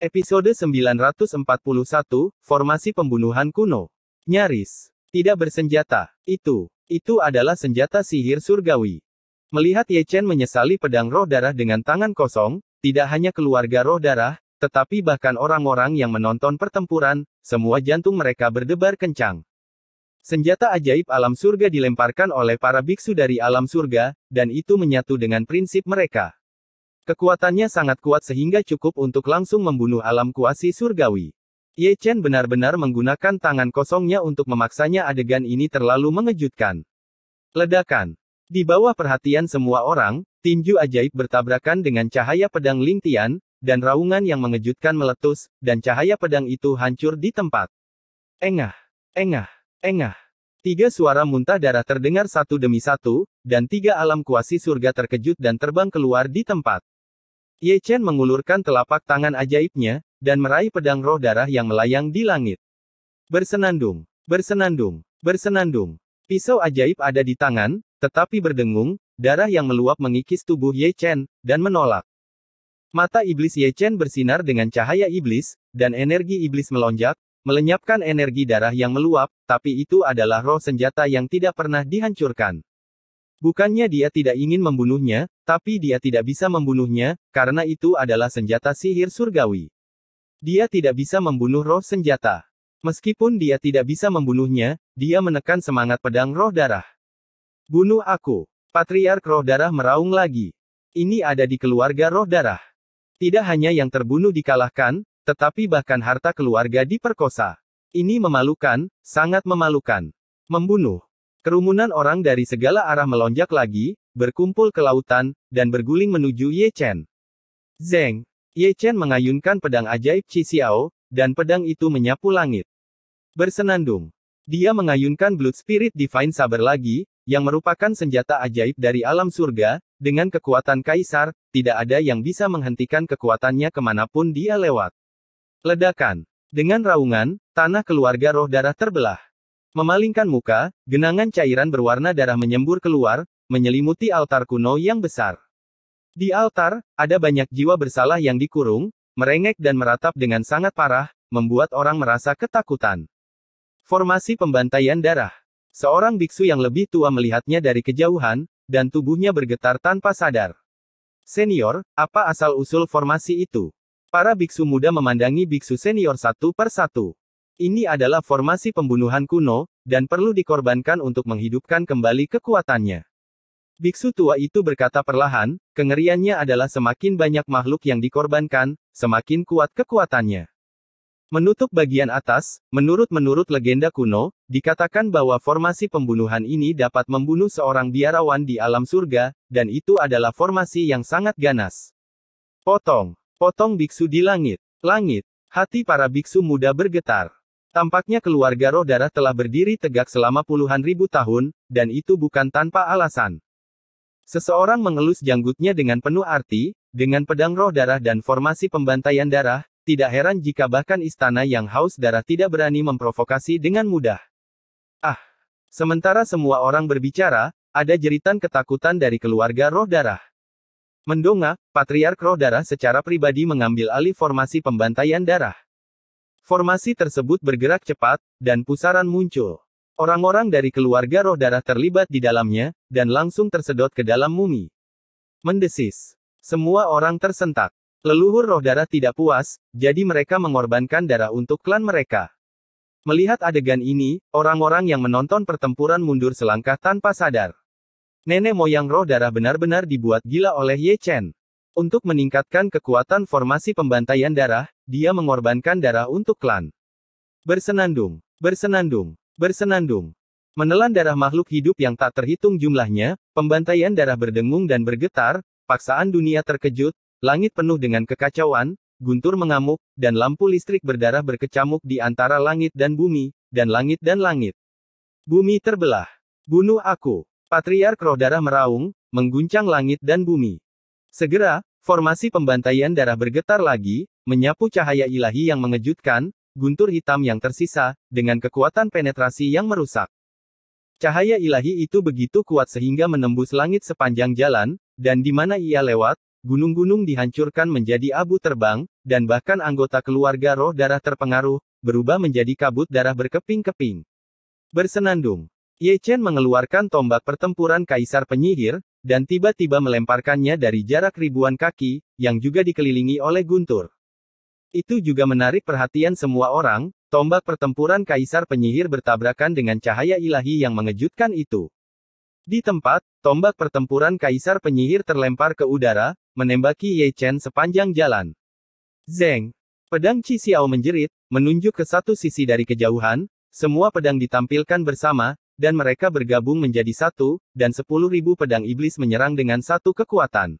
Episode 941, Formasi Pembunuhan Kuno. Nyaris. Tidak bersenjata. Itu. Itu adalah senjata sihir surgawi. Melihat Ye Chen menyesali pedang roh darah dengan tangan kosong, tidak hanya keluarga roh darah, tetapi bahkan orang-orang yang menonton pertempuran, semua jantung mereka berdebar kencang. Senjata ajaib alam surga dilemparkan oleh para biksu dari alam surga, dan itu menyatu dengan prinsip mereka. Kekuatannya sangat kuat sehingga cukup untuk langsung membunuh alam kuasi surgawi. Ye Chen benar-benar menggunakan tangan kosongnya untuk memaksanya adegan ini terlalu mengejutkan. Ledakan. Di bawah perhatian semua orang, tinju ajaib bertabrakan dengan cahaya pedang Ling Tian, dan raungan yang mengejutkan meletus, dan cahaya pedang itu hancur di tempat. Engah, engah, engah. Tiga suara muntah darah terdengar satu demi satu, dan tiga alam kuasi surga terkejut dan terbang keluar di tempat. Ye Chen mengulurkan telapak tangan ajaibnya, dan meraih pedang roh darah yang melayang di langit. Bersenandung, bersenandung, bersenandung. Pisau ajaib ada di tangan, tetapi berdengung, darah yang meluap mengikis tubuh Ye Chen, dan menolak. Mata iblis Ye Chen bersinar dengan cahaya iblis, dan energi iblis melonjak, melenyapkan energi darah yang meluap, tapi itu adalah roh senjata yang tidak pernah dihancurkan. Bukannya dia tidak ingin membunuhnya, tapi dia tidak bisa membunuhnya, karena itu adalah senjata sihir surgawi. Dia tidak bisa membunuh roh senjata. Meskipun dia tidak bisa membunuhnya, dia menekan semangat pedang roh darah. Bunuh aku. Patriark roh darah meraung lagi. Ini ada di keluarga roh darah. Tidak hanya yang terbunuh dikalahkan, tetapi bahkan harta keluarga diperkosa. Ini memalukan, sangat memalukan. Membunuh. Kerumunan orang dari segala arah melonjak lagi, berkumpul ke lautan, dan berguling menuju Ye Chen. Zeng. Ye Chen mengayunkan pedang ajaib Qi Xiao, dan pedang itu menyapu langit. Bersenandung. Dia mengayunkan Blood Spirit Divine Saber lagi, yang merupakan senjata ajaib dari alam surga, dengan kekuatan kaisar, tidak ada yang bisa menghentikan kekuatannya kemanapun dia lewat. Ledakan. Dengan raungan, tanah keluarga roh darah terbelah. Memalingkan muka, genangan cairan berwarna darah menyembur keluar, menyelimuti altar kuno yang besar. Di altar, ada banyak jiwa bersalah yang dikurung, merengek dan meratap dengan sangat parah, membuat orang merasa ketakutan. Formasi pembantaian darah. Seorang biksu yang lebih tua melihatnya dari kejauhan, dan tubuhnya bergetar tanpa sadar. Senior, apa asal-usul formasi itu? Para biksu muda memandangi biksu senior satu per satu. Ini adalah formasi pembunuhan kuno, dan perlu dikorbankan untuk menghidupkan kembali kekuatannya. Biksu tua itu berkata perlahan, kengeriannya adalah semakin banyak makhluk yang dikorbankan, semakin kuat kekuatannya. Menutup bagian atas, menurut-menurut legenda kuno, dikatakan bahwa formasi pembunuhan ini dapat membunuh seorang biarawan di alam surga, dan itu adalah formasi yang sangat ganas. Potong, potong biksu di langit, langit, hati para biksu muda bergetar. Tampaknya keluarga roh darah telah berdiri tegak selama puluhan ribu tahun, dan itu bukan tanpa alasan. Seseorang mengelus janggutnya dengan penuh arti, dengan pedang roh darah dan formasi pembantaian darah, tidak heran jika bahkan istana yang haus darah tidak berani memprovokasi dengan mudah. Ah! Sementara semua orang berbicara, ada jeritan ketakutan dari keluarga roh darah. Mendongak, Patriark Roh Darah secara pribadi mengambil alih formasi pembantaian darah. Formasi tersebut bergerak cepat, dan pusaran muncul. Orang-orang dari keluarga roh darah terlibat di dalamnya, dan langsung tersedot ke dalam mumi. Mendesis. Semua orang tersentak. Leluhur roh darah tidak puas, jadi mereka mengorbankan darah untuk klan mereka. Melihat adegan ini, orang-orang yang menonton pertempuran mundur selangkah tanpa sadar. Nenek moyang roh darah benar-benar dibuat gila oleh Ye Chen. Untuk meningkatkan kekuatan formasi pembantaian darah, dia mengorbankan darah untuk klan. Bersenandung, bersenandung, bersenandung. Menelan darah makhluk hidup yang tak terhitung jumlahnya, pembantaian darah berdengung dan bergetar, paksaan dunia terkejut, langit penuh dengan kekacauan, guntur mengamuk, dan lampu listrik berdarah berkecamuk di antara langit dan bumi, dan langit dan langit. Bumi terbelah. Bunuh aku. Patriark roh darah meraung, mengguncang langit dan bumi. Segera, formasi pembantaian darah bergetar lagi, menyapu cahaya ilahi yang mengejutkan, guntur hitam yang tersisa, dengan kekuatan penetrasi yang merusak. Cahaya ilahi itu begitu kuat sehingga menembus langit sepanjang jalan, dan di mana ia lewat, gunung-gunung dihancurkan menjadi abu terbang, dan bahkan anggota keluarga roh darah terpengaruh, berubah menjadi kabut darah berkeping-keping. Bersenandung, Ye Chen mengeluarkan tombak pertempuran Kaisar Penyihir, dan tiba-tiba melemparkannya dari jarak ribuan kaki, yang juga dikelilingi oleh guntur. Itu juga menarik perhatian semua orang, tombak pertempuran kaisar penyihir bertabrakan dengan cahaya ilahi yang mengejutkan itu. Di tempat, tombak pertempuran kaisar penyihir terlempar ke udara, menembaki Ye Chen sepanjang jalan. Zeng! Pedang Qi Xiao menjerit, menunjuk ke satu sisi dari kejauhan, semua pedang ditampilkan bersama, dan mereka bergabung menjadi satu, dan sepuluh ribu pedang iblis menyerang dengan satu kekuatan.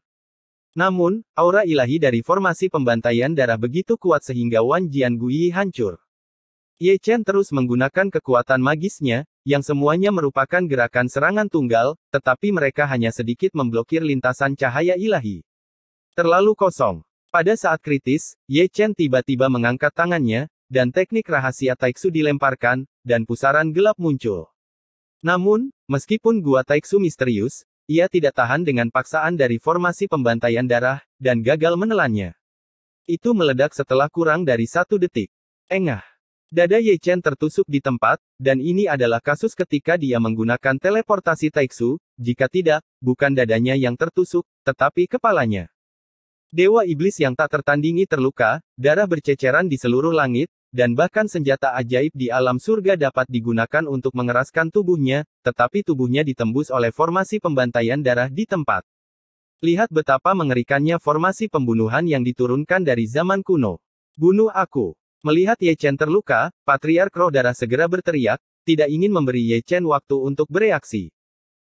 Namun, aura ilahi dari formasi pembantaian darah begitu kuat sehingga Wan Jian Gui hancur. Ye Chen terus menggunakan kekuatan magisnya, yang semuanya merupakan gerakan serangan tunggal, tetapi mereka hanya sedikit memblokir lintasan cahaya ilahi. Terlalu kosong. Pada saat kritis, Ye Chen tiba-tiba mengangkat tangannya, dan teknik rahasia Taiksu dilemparkan, dan pusaran gelap muncul. Namun, meskipun Gua Taiksu misterius, ia tidak tahan dengan paksaan dari formasi pembantaian darah, dan gagal menelannya. Itu meledak setelah kurang dari satu detik. Engah. Dada Ye Chen tertusuk di tempat, dan ini adalah kasus ketika dia menggunakan teleportasi Taiksu, jika tidak, bukan dadanya yang tertusuk, tetapi kepalanya. Dewa iblis yang tak tertandingi terluka, darah berceceran di seluruh langit, dan bahkan senjata ajaib di alam surga dapat digunakan untuk mengeraskan tubuhnya, tetapi tubuhnya ditembus oleh formasi pembantaian darah di tempat. Lihat betapa mengerikannya formasi pembunuhan yang diturunkan dari zaman kuno. Bunuh aku. Melihat Ye Chen terluka, Patriark Roh Darah segera berteriak, tidak ingin memberi Ye Chen waktu untuk bereaksi.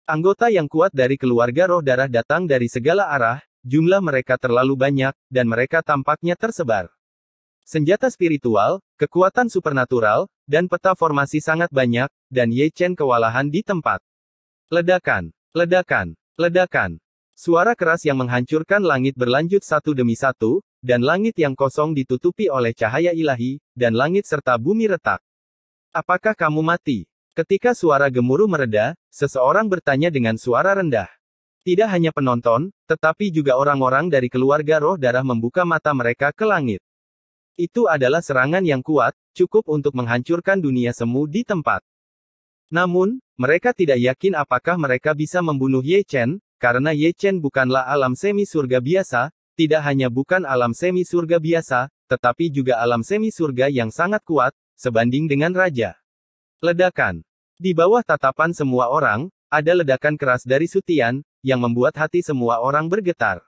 Anggota yang kuat dari keluarga roh darah datang dari segala arah, Jumlah mereka terlalu banyak, dan mereka tampaknya tersebar. Senjata spiritual, kekuatan supernatural, dan peta formasi sangat banyak, dan Ye Chen kewalahan di tempat. Ledakan, ledakan, ledakan. Suara keras yang menghancurkan langit berlanjut satu demi satu, dan langit yang kosong ditutupi oleh cahaya ilahi, dan langit serta bumi retak. Apakah kamu mati? Ketika suara gemuruh mereda, seseorang bertanya dengan suara rendah. Tidak hanya penonton, tetapi juga orang-orang dari keluarga roh darah membuka mata mereka ke langit. Itu adalah serangan yang kuat, cukup untuk menghancurkan dunia semu di tempat. Namun, mereka tidak yakin apakah mereka bisa membunuh Ye Chen, karena Ye Chen bukanlah alam semi surga biasa, tidak hanya bukan alam semi surga biasa, tetapi juga alam semi surga yang sangat kuat, sebanding dengan raja. Ledakan. Di bawah tatapan semua orang, ada ledakan keras dari Sutian, yang membuat hati semua orang bergetar.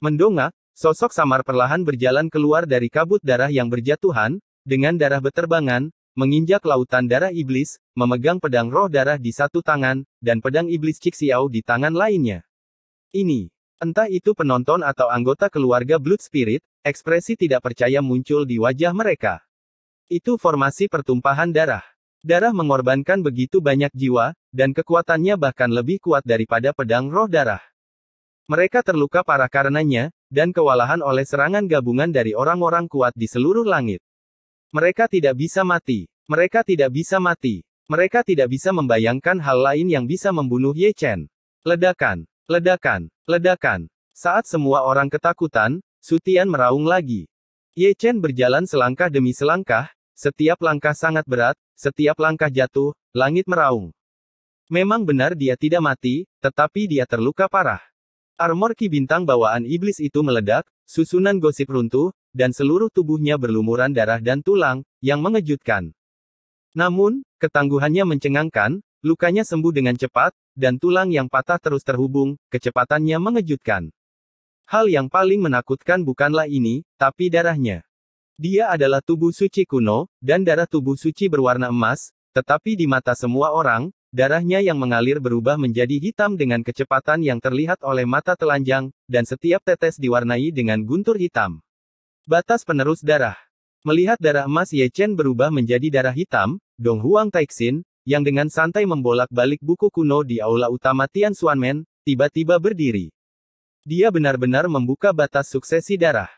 Mendongak, sosok samar perlahan berjalan keluar dari kabut darah yang berjatuhan, dengan darah beterbangan, menginjak lautan darah iblis, memegang pedang roh darah di satu tangan, dan pedang iblis Cixiao di tangan lainnya. Ini, entah itu penonton atau anggota keluarga Blood Spirit, ekspresi tidak percaya muncul di wajah mereka. Itu formasi pertumpahan darah. Darah mengorbankan begitu banyak jiwa, dan kekuatannya bahkan lebih kuat daripada pedang roh darah. Mereka terluka parah karenanya, dan kewalahan oleh serangan gabungan dari orang-orang kuat di seluruh langit. Mereka tidak bisa mati. Mereka tidak bisa mati. Mereka tidak bisa membayangkan hal lain yang bisa membunuh Ye Chen. Ledakan, ledakan, ledakan. Saat semua orang ketakutan, Sutian meraung lagi. Ye Chen berjalan selangkah demi selangkah, setiap langkah sangat berat, setiap langkah jatuh, langit meraung. Memang benar dia tidak mati, tetapi dia terluka parah. Armor Ki Bintang bawaan iblis itu meledak, susunan gosip runtuh, dan seluruh tubuhnya berlumuran darah dan tulang, yang mengejutkan. Namun, ketangguhannya mencengangkan, lukanya sembuh dengan cepat, dan tulang yang patah terus terhubung, kecepatannya mengejutkan. Hal yang paling menakutkan bukanlah ini, tapi darahnya. Dia adalah tubuh suci kuno, dan darah tubuh suci berwarna emas, tetapi di mata semua orang, darahnya yang mengalir berubah menjadi hitam dengan kecepatan yang terlihat oleh mata telanjang, dan setiap tetes diwarnai dengan guntur hitam. Batas penerus darah. Melihat darah emas Ye Chen berubah menjadi darah hitam, Dong Huang Taixin, yang dengan santai membolak-balik buku kuno di aula utama Tian Xuanmen, tiba-tiba berdiri. Dia benar-benar membuka batas suksesi darah.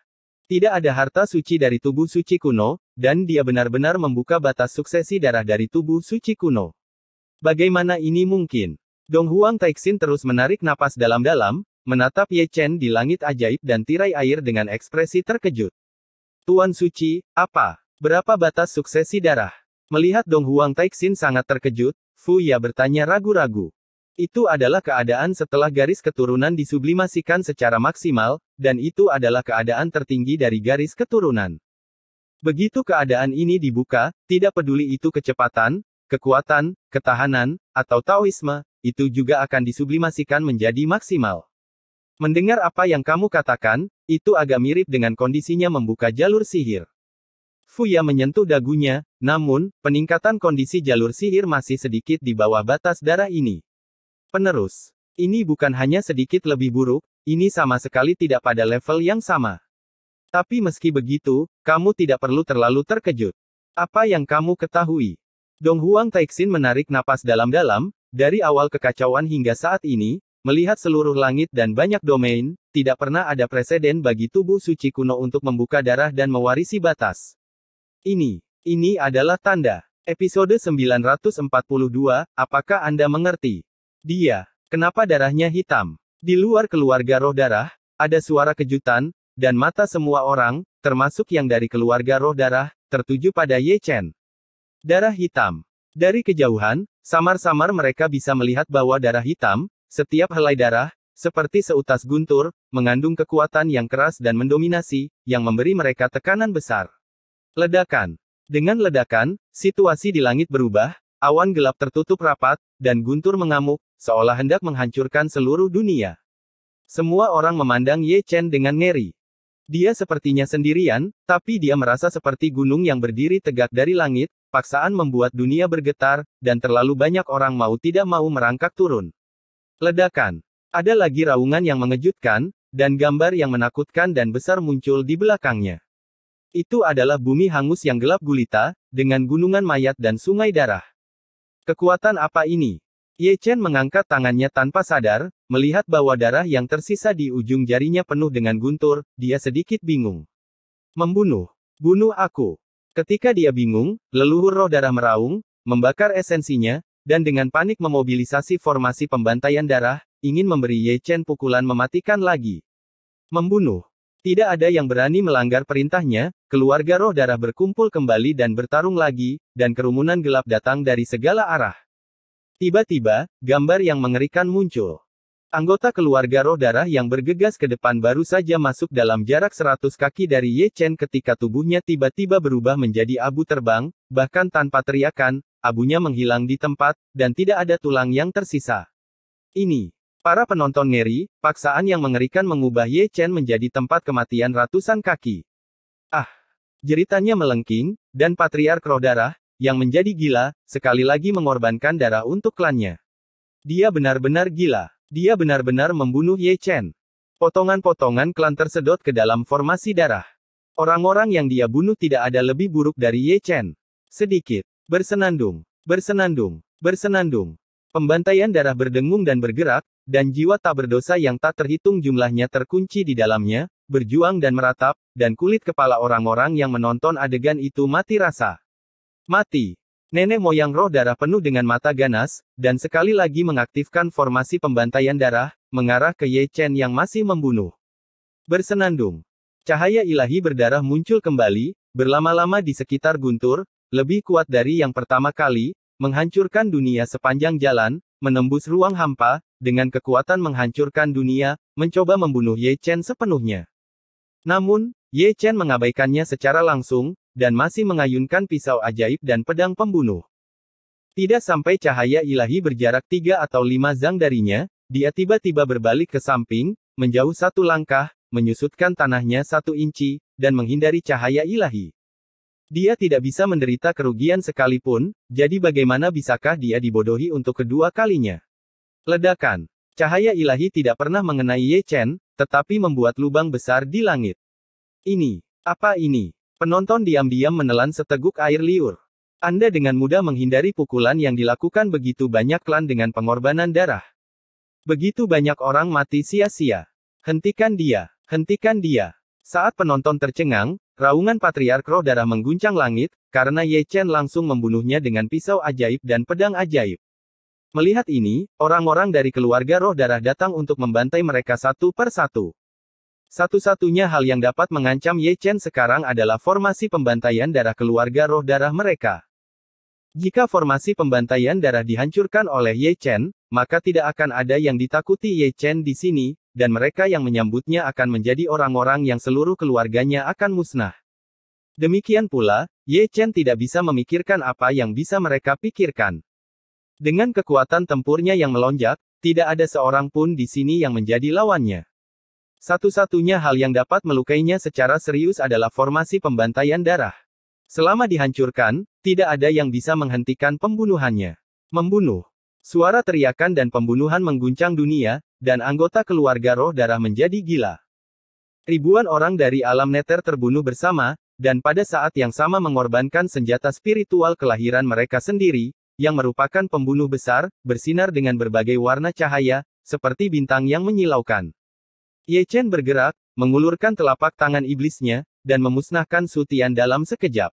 Tidak ada harta suci dari tubuh suci kuno, dan dia benar-benar membuka batas suksesi darah dari tubuh suci kuno. Bagaimana ini mungkin? Dong Huang Taixin terus menarik napas dalam-dalam, menatap Ye Chen di langit ajaib dan tirai air dengan ekspresi terkejut. Tuan Suci, apa? Berapa batas suksesi darah? Melihat Dong Huang Taixin sangat terkejut, Fu Ya bertanya ragu-ragu. Itu adalah keadaan setelah garis keturunan disublimasikan secara maksimal, dan itu adalah keadaan tertinggi dari garis keturunan. Begitu keadaan ini dibuka, tidak peduli itu kecepatan, kekuatan, ketahanan, atau Taoisme, itu juga akan disublimasikan menjadi maksimal. Mendengar apa yang kamu katakan, itu agak mirip dengan kondisinya membuka jalur sihir. Fuya menyentuh dagunya, namun, peningkatan kondisi jalur sihir masih sedikit di bawah batas darah ini. Penerus. Ini bukan hanya sedikit lebih buruk, ini sama sekali tidak pada level yang sama. Tapi meski begitu, kamu tidak perlu terlalu terkejut. Apa yang kamu ketahui? Dong Huang Taixin menarik napas dalam-dalam, dari awal kekacauan hingga saat ini, melihat seluruh langit dan banyak domain, tidak pernah ada presiden bagi tubuh suci kuno untuk membuka darah dan mewarisi batas. Ini, ini adalah tanda. Episode 942, apakah Anda mengerti? Dia, kenapa darahnya hitam? Di luar keluarga roh darah, ada suara kejutan, dan mata semua orang, termasuk yang dari keluarga roh darah, tertuju pada Ye Chen. Darah hitam. Dari kejauhan, samar-samar mereka bisa melihat bahwa darah hitam, setiap helai darah, seperti seutas guntur, mengandung kekuatan yang keras dan mendominasi, yang memberi mereka tekanan besar. Ledakan. Dengan ledakan, situasi di langit berubah, awan gelap tertutup rapat, dan guntur mengamuk, seolah hendak menghancurkan seluruh dunia. Semua orang memandang Ye Chen dengan ngeri. Dia sepertinya sendirian, tapi dia merasa seperti gunung yang berdiri tegak dari langit, paksaan membuat dunia bergetar, dan terlalu banyak orang mau tidak mau merangkak turun. Ledakan. Ada lagi raungan yang mengejutkan, dan gambar yang menakutkan dan besar muncul di belakangnya. Itu adalah bumi hangus yang gelap gulita, dengan gunungan mayat dan sungai darah. Kekuatan apa ini? Ye Chen mengangkat tangannya tanpa sadar, melihat bahwa darah yang tersisa di ujung jarinya penuh dengan guntur, dia sedikit bingung. Membunuh. Bunuh aku. Ketika dia bingung, leluhur roh darah meraung, membakar esensinya, dan dengan panik memobilisasi formasi pembantaian darah, ingin memberi Ye Chen pukulan mematikan lagi. Membunuh. Tidak ada yang berani melanggar perintahnya, keluarga roh darah berkumpul kembali dan bertarung lagi, dan kerumunan gelap datang dari segala arah. Tiba-tiba, gambar yang mengerikan muncul. Anggota keluarga roh darah yang bergegas ke depan baru saja masuk dalam jarak 100 kaki dari Ye Chen ketika tubuhnya tiba-tiba berubah menjadi abu terbang, bahkan tanpa teriakan, abunya menghilang di tempat, dan tidak ada tulang yang tersisa. Ini, para penonton ngeri, paksaan yang mengerikan mengubah Ye Chen menjadi tempat kematian ratusan kaki. Ah! Jeritannya melengking, dan patriark roh darah, yang menjadi gila, sekali lagi mengorbankan darah untuk klannya. Dia benar-benar gila. Dia benar-benar membunuh Ye Chen. Potongan-potongan klan tersedot ke dalam formasi darah. Orang-orang yang dia bunuh tidak ada lebih buruk dari Ye Chen. Sedikit. Bersenandung. Bersenandung. Bersenandung. Pembantaian darah berdengung dan bergerak, dan jiwa tak berdosa yang tak terhitung jumlahnya terkunci di dalamnya, berjuang dan meratap, dan kulit kepala orang-orang yang menonton adegan itu mati rasa. Mati. Nenek moyang roh darah penuh dengan mata ganas, dan sekali lagi mengaktifkan formasi pembantaian darah, mengarah ke Ye Chen yang masih membunuh. Bersenandung. Cahaya ilahi berdarah muncul kembali, berlama-lama di sekitar guntur, lebih kuat dari yang pertama kali, menghancurkan dunia sepanjang jalan, menembus ruang hampa, dengan kekuatan menghancurkan dunia, mencoba membunuh Ye Chen sepenuhnya. Namun, Ye Chen mengabaikannya secara langsung, dan masih mengayunkan pisau ajaib dan pedang pembunuh. Tidak sampai cahaya ilahi berjarak tiga atau lima zang darinya, dia tiba-tiba berbalik ke samping, menjauh satu langkah, menyusutkan tanahnya satu inci, dan menghindari cahaya ilahi. Dia tidak bisa menderita kerugian sekalipun, jadi bagaimana bisakah dia dibodohi untuk kedua kalinya? Ledakan. Cahaya ilahi tidak pernah mengenai Ye Chen, tetapi membuat lubang besar di langit. Ini, apa ini? Penonton diam-diam menelan seteguk air liur. Anda dengan mudah menghindari pukulan yang dilakukan begitu banyak klan dengan pengorbanan darah. Begitu banyak orang mati sia-sia. Hentikan dia, hentikan dia. Saat penonton tercengang, raungan patriark roh darah mengguncang langit, karena Ye Chen langsung membunuhnya dengan pisau ajaib dan pedang ajaib. Melihat ini, orang-orang dari keluarga roh darah datang untuk membantai mereka satu per satu. Satu-satunya hal yang dapat mengancam Ye Chen sekarang adalah formasi pembantaian darah keluarga roh darah mereka. Jika formasi pembantaian darah dihancurkan oleh Ye Chen, maka tidak akan ada yang ditakuti Ye Chen di sini, dan mereka yang menyambutnya akan menjadi orang-orang yang seluruh keluarganya akan musnah. Demikian pula, Ye Chen tidak bisa memikirkan apa yang bisa mereka pikirkan. Dengan kekuatan tempurnya yang melonjak, tidak ada seorang pun di sini yang menjadi lawannya. Satu-satunya hal yang dapat melukainya secara serius adalah formasi pembantaian darah. Selama dihancurkan, tidak ada yang bisa menghentikan pembunuhannya. Membunuh. Suara teriakan dan pembunuhan mengguncang dunia, dan anggota keluarga roh darah menjadi gila. Ribuan orang dari alam neter terbunuh bersama, dan pada saat yang sama mengorbankan senjata spiritual kelahiran mereka sendiri, yang merupakan pembunuh besar, bersinar dengan berbagai warna cahaya, seperti bintang yang menyilaukan. Ye Chen bergerak, mengulurkan telapak tangan iblisnya, dan memusnahkan Sutian dalam sekejap.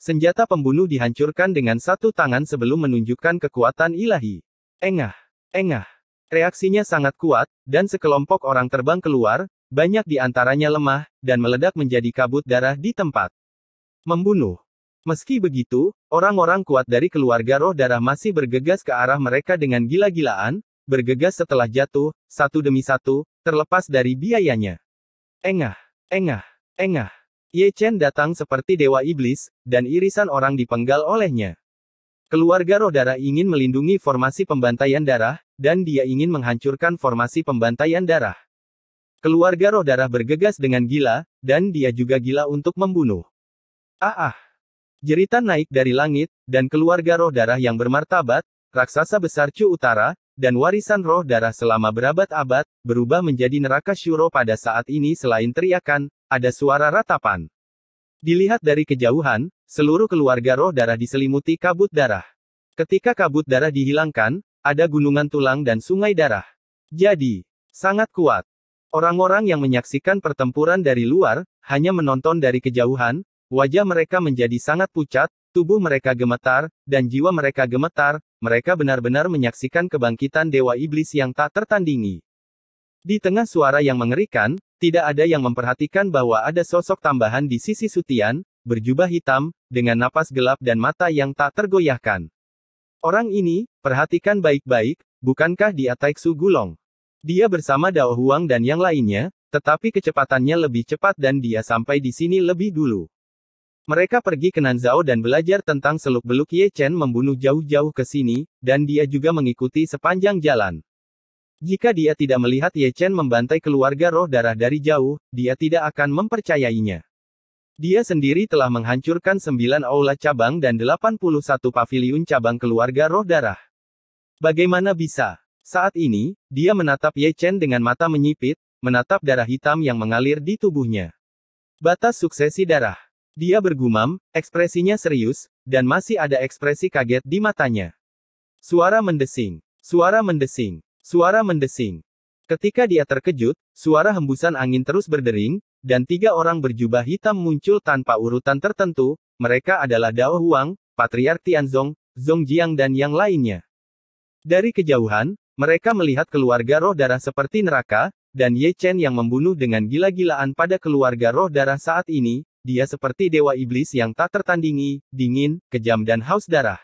Senjata pembunuh dihancurkan dengan satu tangan sebelum menunjukkan kekuatan ilahi. Engah, engah. Reaksinya sangat kuat, dan sekelompok orang terbang keluar, banyak di antaranya lemah, dan meledak menjadi kabut darah di tempat. Membunuh. Meski begitu, orang-orang kuat dari keluarga roh darah masih bergegas ke arah mereka dengan gila-gilaan, bergegas setelah jatuh, satu demi satu, terlepas dari biayanya. Engah, engah, engah. Ye Chen datang seperti dewa iblis, dan irisan orang dipenggal olehnya. Keluarga roh darah ingin melindungi formasi pembantaian darah, dan dia ingin menghancurkan formasi pembantaian darah. Keluarga roh darah bergegas dengan gila, dan dia juga gila untuk membunuh. Ah ah. Jeritan naik dari langit, dan keluarga roh darah yang bermartabat, raksasa besar Chu Utara, dan warisan roh darah selama berabad-abad, berubah menjadi neraka syuro pada saat ini selain teriakan, ada suara ratapan. Dilihat dari kejauhan, seluruh keluarga roh darah diselimuti kabut darah. Ketika kabut darah dihilangkan, ada gunungan tulang dan sungai darah. Jadi, sangat kuat. Orang-orang yang menyaksikan pertempuran dari luar, hanya menonton dari kejauhan, wajah mereka menjadi sangat pucat, Tubuh mereka gemetar, dan jiwa mereka gemetar, mereka benar-benar menyaksikan kebangkitan dewa iblis yang tak tertandingi. Di tengah suara yang mengerikan, tidak ada yang memperhatikan bahwa ada sosok tambahan di sisi Sutian, berjubah hitam, dengan napas gelap dan mata yang tak tergoyahkan. Orang ini, perhatikan baik-baik, bukankah dia Taiksu Gulong? Dia bersama Dao Huang dan yang lainnya, tetapi kecepatannya lebih cepat dan dia sampai di sini lebih dulu. Mereka pergi ke Nanzhao dan belajar tentang seluk-beluk Ye Chen membunuh jauh-jauh ke sini, dan dia juga mengikuti sepanjang jalan. Jika dia tidak melihat Ye Chen membantai keluarga roh darah dari jauh, dia tidak akan mempercayainya. Dia sendiri telah menghancurkan sembilan aula cabang dan 81 paviliun cabang keluarga roh darah. Bagaimana bisa? Saat ini, dia menatap Ye Chen dengan mata menyipit, menatap darah hitam yang mengalir di tubuhnya. Batas suksesi darah dia bergumam, ekspresinya serius, dan masih ada ekspresi kaget di matanya. Suara mendesing. Suara mendesing. Suara mendesing. Ketika dia terkejut, suara hembusan angin terus berdering, dan tiga orang berjubah hitam muncul tanpa urutan tertentu, mereka adalah Dao Huang, Patriark Tianzong, Zong Jiang dan yang lainnya. Dari kejauhan, mereka melihat keluarga roh darah seperti neraka, dan Ye Chen yang membunuh dengan gila-gilaan pada keluarga roh darah saat ini, dia seperti dewa iblis yang tak tertandingi, dingin, kejam dan haus darah.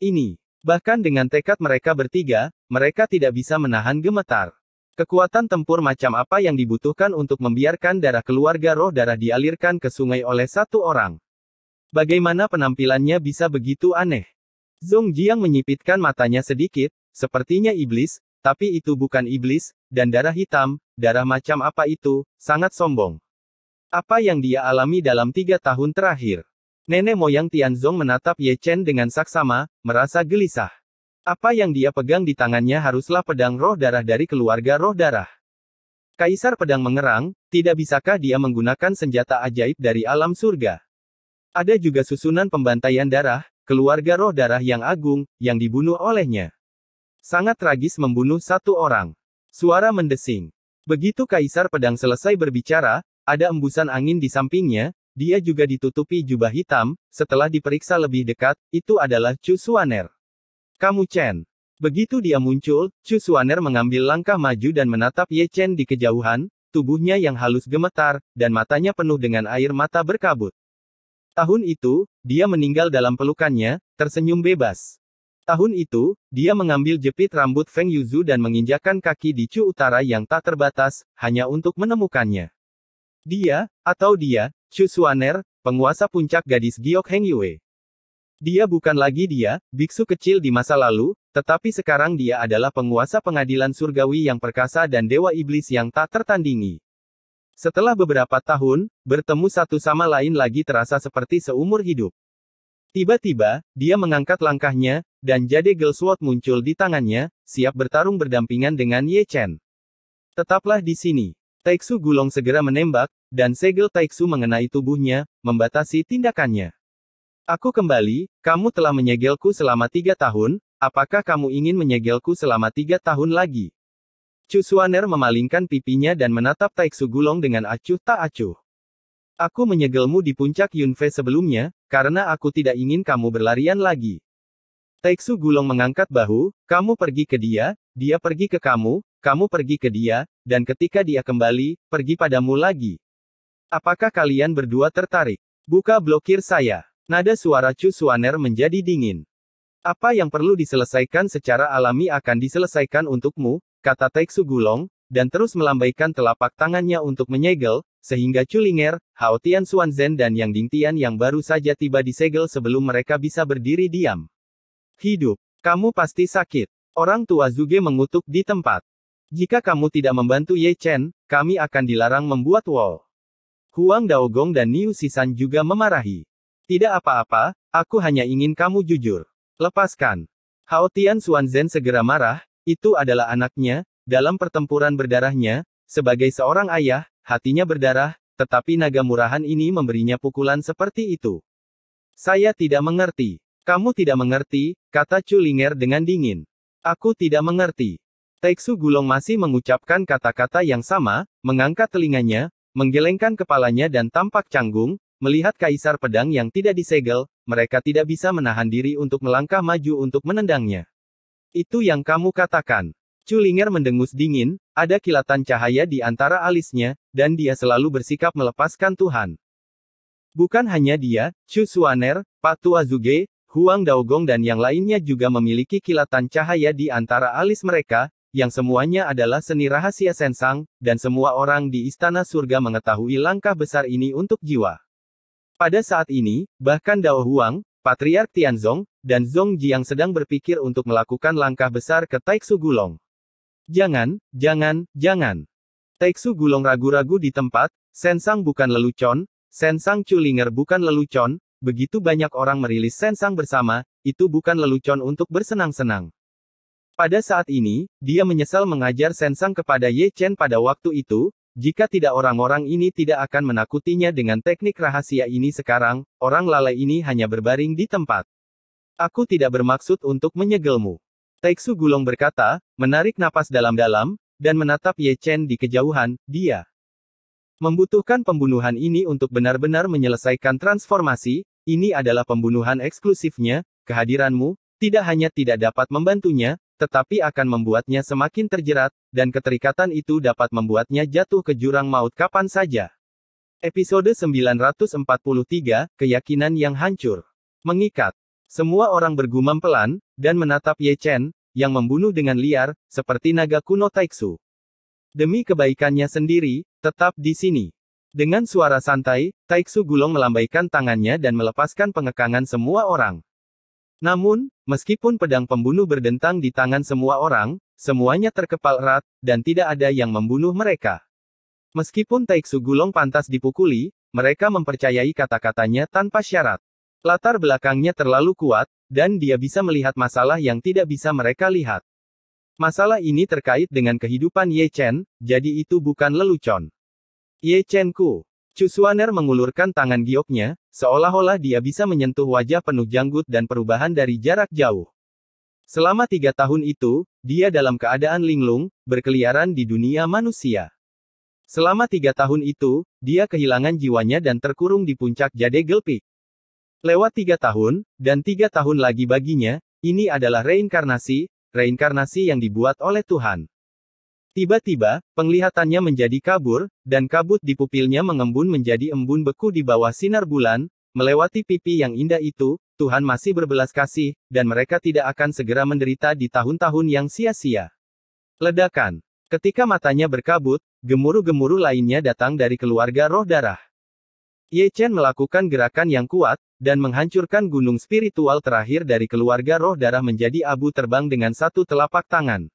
Ini. Bahkan dengan tekad mereka bertiga, mereka tidak bisa menahan gemetar. Kekuatan tempur macam apa yang dibutuhkan untuk membiarkan darah keluarga roh darah dialirkan ke sungai oleh satu orang. Bagaimana penampilannya bisa begitu aneh? Zong Jiang menyipitkan matanya sedikit, sepertinya iblis, tapi itu bukan iblis, dan darah hitam, darah macam apa itu, sangat sombong. Apa yang dia alami dalam tiga tahun terakhir? Nenek moyang Tianzong menatap Ye Chen dengan saksama, merasa gelisah. Apa yang dia pegang di tangannya haruslah pedang roh darah dari keluarga roh darah. Kaisar pedang mengerang, tidak bisakah dia menggunakan senjata ajaib dari alam surga? Ada juga susunan pembantaian darah, keluarga roh darah yang agung, yang dibunuh olehnya. Sangat tragis membunuh satu orang. Suara mendesing. Begitu Kaisar Pedang selesai berbicara, ada embusan angin di sampingnya, dia juga ditutupi jubah hitam, setelah diperiksa lebih dekat, itu adalah Chu Suaner. Kamu Chen. Begitu dia muncul, Chu Suaner mengambil langkah maju dan menatap Ye Chen di kejauhan, tubuhnya yang halus gemetar, dan matanya penuh dengan air mata berkabut. Tahun itu, dia meninggal dalam pelukannya, tersenyum bebas. Tahun itu, dia mengambil jepit rambut Feng Yuzu dan menginjakan kaki di Chu Utara yang tak terbatas, hanya untuk menemukannya. Dia, atau dia, Chu penguasa puncak gadis Giok Heng Yue. Dia bukan lagi dia, biksu kecil di masa lalu, tetapi sekarang dia adalah penguasa pengadilan surgawi yang perkasa dan dewa iblis yang tak tertandingi. Setelah beberapa tahun, bertemu satu sama lain lagi terasa seperti seumur hidup. Tiba-tiba, dia mengangkat langkahnya, dan Jade Gelswot muncul di tangannya, siap bertarung berdampingan dengan Ye Chen. Tetaplah di sini. Taeksu Gulong segera menembak, dan segel Taeksu mengenai tubuhnya, membatasi tindakannya. Aku kembali, kamu telah menyegelku selama tiga tahun, apakah kamu ingin menyegelku selama tiga tahun lagi? Cusuaner memalingkan pipinya dan menatap Taeksu Gulong dengan acuh tak acuh. Aku menyegelmu di puncak Yunfei sebelumnya, karena aku tidak ingin kamu berlarian lagi. Taeksu Gulong mengangkat bahu, kamu pergi ke dia, dia pergi ke kamu, kamu pergi ke dia, dan ketika dia kembali, pergi padamu lagi. Apakah kalian berdua tertarik? Buka blokir saya. Nada suara Chu Suaner menjadi dingin. Apa yang perlu diselesaikan secara alami akan diselesaikan untukmu, kata Taeksu Gulong, dan terus melambaikan telapak tangannya untuk menyegel, sehingga Chu Ling'er, Hao Tian Zhen dan Yang Dingtian yang baru saja tiba disegel sebelum mereka bisa berdiri diam. Hidup, kamu pasti sakit. Orang tua Zuge mengutuk di tempat. Jika kamu tidak membantu Ye Chen, kami akan dilarang membuat wall. Huang Daogong dan Niu Sisan juga memarahi. Tidak apa-apa, aku hanya ingin kamu jujur. Lepaskan. Hao Tian Zhen segera marah, itu adalah anaknya, dalam pertempuran berdarahnya, sebagai seorang ayah, hatinya berdarah, tetapi naga murahan ini memberinya pukulan seperti itu. Saya tidak mengerti. Kamu tidak mengerti, kata Chu Ling'er dengan dingin. Aku tidak mengerti. Teksu Gulong masih mengucapkan kata-kata yang sama, mengangkat telinganya, menggelengkan kepalanya dan tampak canggung, melihat kaisar pedang yang tidak disegel, mereka tidak bisa menahan diri untuk melangkah maju untuk menendangnya. Itu yang kamu katakan. Culinger mendengus dingin, ada kilatan cahaya di antara alisnya, dan dia selalu bersikap melepaskan Tuhan. Bukan hanya dia, Chu Suaner, Patua Zuge, Huang Daogong dan yang lainnya juga memiliki kilatan cahaya di antara alis mereka, yang semuanya adalah seni rahasia Sensang, dan semua orang di Istana Surga mengetahui langkah besar ini untuk jiwa. Pada saat ini, bahkan Dao Huang, Patriark Tianzong, dan Zhong Jiang sedang berpikir untuk melakukan langkah besar ke Taiksu Gulong. Jangan, jangan, jangan. Taiksu Gulong ragu-ragu di tempat, Sensang bukan lelucon, Sensang Culinger bukan lelucon, begitu banyak orang merilis sensang bersama, itu bukan lelucon untuk bersenang-senang. Pada saat ini, dia menyesal mengajar sensang kepada Ye Chen pada waktu itu, jika tidak orang-orang ini tidak akan menakutinya dengan teknik rahasia ini sekarang, orang lalai ini hanya berbaring di tempat. Aku tidak bermaksud untuk menyegelmu. Taeksu Gulong berkata, menarik napas dalam-dalam, dan menatap Ye Chen di kejauhan, dia membutuhkan pembunuhan ini untuk benar-benar menyelesaikan transformasi, ini adalah pembunuhan eksklusifnya, kehadiranmu, tidak hanya tidak dapat membantunya, tetapi akan membuatnya semakin terjerat, dan keterikatan itu dapat membuatnya jatuh ke jurang maut kapan saja. Episode 943, Keyakinan yang Hancur. Mengikat. Semua orang bergumam pelan, dan menatap Ye Chen, yang membunuh dengan liar, seperti naga kuno Taiksu. Demi kebaikannya sendiri, tetap di sini. Dengan suara santai, Taiksu Gulong melambaikan tangannya dan melepaskan pengekangan semua orang. Namun, meskipun pedang pembunuh berdentang di tangan semua orang, semuanya terkepal erat, dan tidak ada yang membunuh mereka. Meskipun Taiksu Gulong pantas dipukuli, mereka mempercayai kata-katanya tanpa syarat. Latar belakangnya terlalu kuat, dan dia bisa melihat masalah yang tidak bisa mereka lihat. Masalah ini terkait dengan kehidupan Ye Chen, jadi itu bukan lelucon. Ye Chen Ku. Cusuaner mengulurkan tangan gioknya, seolah-olah dia bisa menyentuh wajah penuh janggut dan perubahan dari jarak jauh. Selama tiga tahun itu, dia dalam keadaan linglung, berkeliaran di dunia manusia. Selama tiga tahun itu, dia kehilangan jiwanya dan terkurung di puncak Jade Gelpik. Lewat tiga tahun, dan tiga tahun lagi baginya, ini adalah reinkarnasi, reinkarnasi yang dibuat oleh Tuhan. Tiba-tiba, penglihatannya menjadi kabur, dan kabut di pupilnya mengembun menjadi embun beku di bawah sinar bulan, melewati pipi yang indah itu, Tuhan masih berbelas kasih, dan mereka tidak akan segera menderita di tahun-tahun yang sia-sia. Ledakan. Ketika matanya berkabut, gemuruh-gemuruh lainnya datang dari keluarga roh darah. Ye Chen melakukan gerakan yang kuat, dan menghancurkan gunung spiritual terakhir dari keluarga roh darah menjadi abu terbang dengan satu telapak tangan.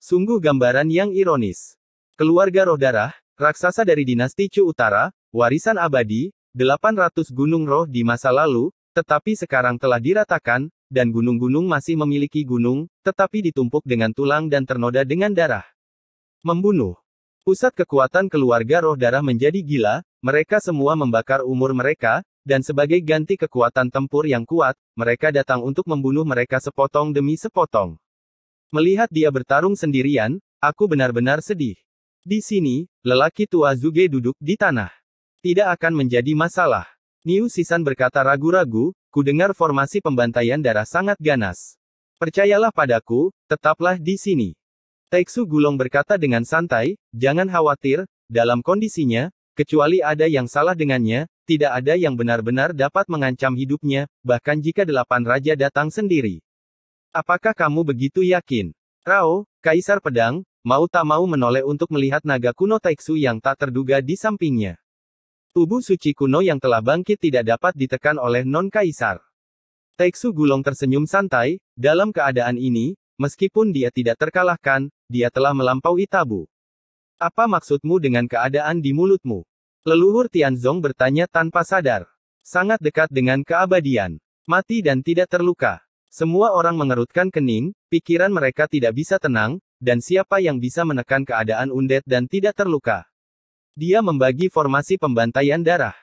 Sungguh gambaran yang ironis. Keluarga roh darah, raksasa dari dinasti Chu Utara, warisan abadi, 800 gunung roh di masa lalu, tetapi sekarang telah diratakan, dan gunung-gunung masih memiliki gunung, tetapi ditumpuk dengan tulang dan ternoda dengan darah. Membunuh. Pusat kekuatan keluarga roh darah menjadi gila, mereka semua membakar umur mereka, dan sebagai ganti kekuatan tempur yang kuat, mereka datang untuk membunuh mereka sepotong demi sepotong. Melihat dia bertarung sendirian, aku benar-benar sedih. Di sini, lelaki tua Zuge duduk di tanah. Tidak akan menjadi masalah. Niu Sisan berkata ragu-ragu, Ku dengar formasi pembantaian darah sangat ganas. Percayalah padaku, tetaplah di sini. Teksu Gulong berkata dengan santai, jangan khawatir, dalam kondisinya, kecuali ada yang salah dengannya, tidak ada yang benar-benar dapat mengancam hidupnya, bahkan jika delapan raja datang sendiri. Apakah kamu begitu yakin? Rao, Kaisar Pedang, mau tak mau menoleh untuk melihat naga kuno Taiksu yang tak terduga di sampingnya. Tubuh suci kuno yang telah bangkit tidak dapat ditekan oleh non-kaisar. Taiksu Gulong tersenyum santai, dalam keadaan ini, meskipun dia tidak terkalahkan, dia telah melampaui tabu. Apa maksudmu dengan keadaan di mulutmu? Leluhur Tianzong bertanya tanpa sadar. Sangat dekat dengan keabadian. Mati dan tidak terluka. Semua orang mengerutkan kening, pikiran mereka tidak bisa tenang, dan siapa yang bisa menekan keadaan Undet dan tidak terluka. Dia membagi formasi pembantaian darah.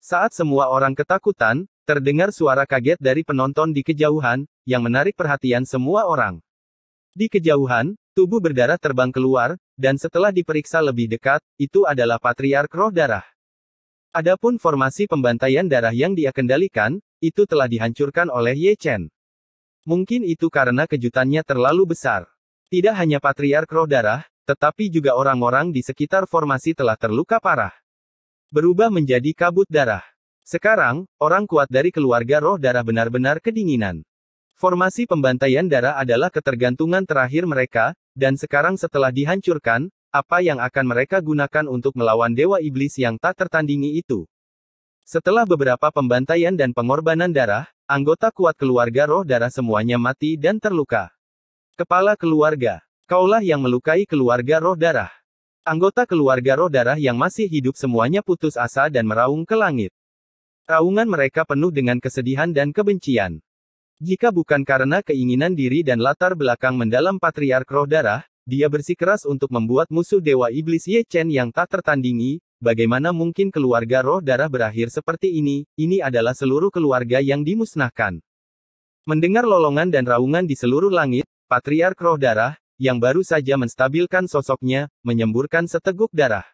Saat semua orang ketakutan, terdengar suara kaget dari penonton di kejauhan, yang menarik perhatian semua orang. Di kejauhan, tubuh berdarah terbang keluar, dan setelah diperiksa lebih dekat, itu adalah patriark roh darah. Adapun formasi pembantaian darah yang dia kendalikan, itu telah dihancurkan oleh Ye Chen. Mungkin itu karena kejutannya terlalu besar. Tidak hanya patriark roh darah, tetapi juga orang-orang di sekitar formasi telah terluka parah. Berubah menjadi kabut darah. Sekarang, orang kuat dari keluarga roh darah benar-benar kedinginan. Formasi pembantaian darah adalah ketergantungan terakhir mereka, dan sekarang setelah dihancurkan, apa yang akan mereka gunakan untuk melawan dewa iblis yang tak tertandingi itu? Setelah beberapa pembantaian dan pengorbanan darah, anggota kuat keluarga roh darah semuanya mati dan terluka. Kepala keluarga, kaulah yang melukai keluarga roh darah. Anggota keluarga roh darah yang masih hidup semuanya putus asa dan meraung ke langit. Raungan mereka penuh dengan kesedihan dan kebencian. Jika bukan karena keinginan diri dan latar belakang mendalam patriark roh darah, dia bersikeras untuk membuat musuh dewa iblis Ye Chen yang tak tertandingi, Bagaimana mungkin keluarga roh darah berakhir seperti ini? Ini adalah seluruh keluarga yang dimusnahkan. Mendengar lolongan dan raungan di seluruh langit, Patriark Roh Darah, yang baru saja menstabilkan sosoknya, menyemburkan seteguk darah.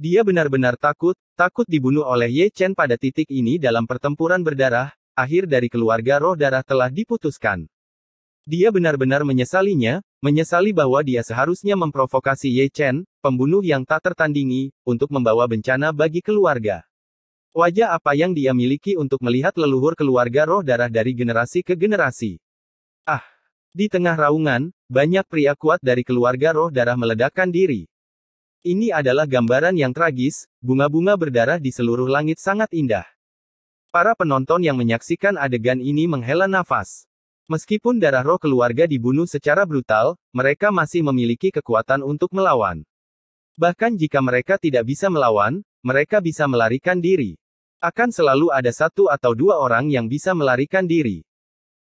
Dia benar-benar takut, takut dibunuh oleh Ye Chen pada titik ini dalam pertempuran berdarah, akhir dari keluarga roh darah telah diputuskan. Dia benar-benar menyesalinya, menyesali bahwa dia seharusnya memprovokasi Ye Chen, pembunuh yang tak tertandingi, untuk membawa bencana bagi keluarga. Wajah apa yang dia miliki untuk melihat leluhur keluarga roh darah dari generasi ke generasi. Ah! Di tengah raungan, banyak pria kuat dari keluarga roh darah meledakkan diri. Ini adalah gambaran yang tragis, bunga-bunga berdarah di seluruh langit sangat indah. Para penonton yang menyaksikan adegan ini menghela nafas. Meskipun darah roh keluarga dibunuh secara brutal, mereka masih memiliki kekuatan untuk melawan. Bahkan jika mereka tidak bisa melawan, mereka bisa melarikan diri. Akan selalu ada satu atau dua orang yang bisa melarikan diri.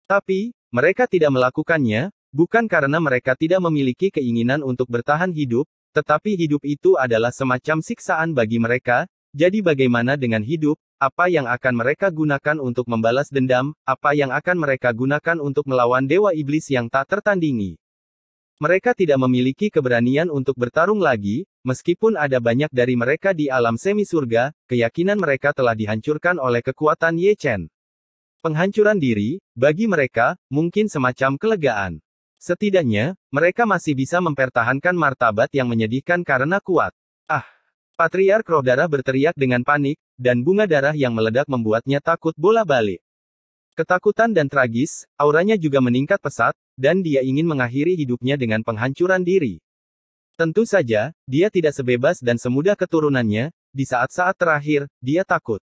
Tapi, mereka tidak melakukannya, bukan karena mereka tidak memiliki keinginan untuk bertahan hidup, tetapi hidup itu adalah semacam siksaan bagi mereka, jadi bagaimana dengan hidup, apa yang akan mereka gunakan untuk membalas dendam, apa yang akan mereka gunakan untuk melawan dewa iblis yang tak tertandingi. Mereka tidak memiliki keberanian untuk bertarung lagi, meskipun ada banyak dari mereka di alam semi surga, keyakinan mereka telah dihancurkan oleh kekuatan Ye Chen. Penghancuran diri, bagi mereka, mungkin semacam kelegaan. Setidaknya, mereka masih bisa mempertahankan martabat yang menyedihkan karena kuat. Ah, Patriark roh darah berteriak dengan panik, dan bunga darah yang meledak membuatnya takut bola balik. Ketakutan dan tragis, auranya juga meningkat pesat, dan dia ingin mengakhiri hidupnya dengan penghancuran diri. Tentu saja, dia tidak sebebas dan semudah keturunannya, di saat-saat terakhir, dia takut.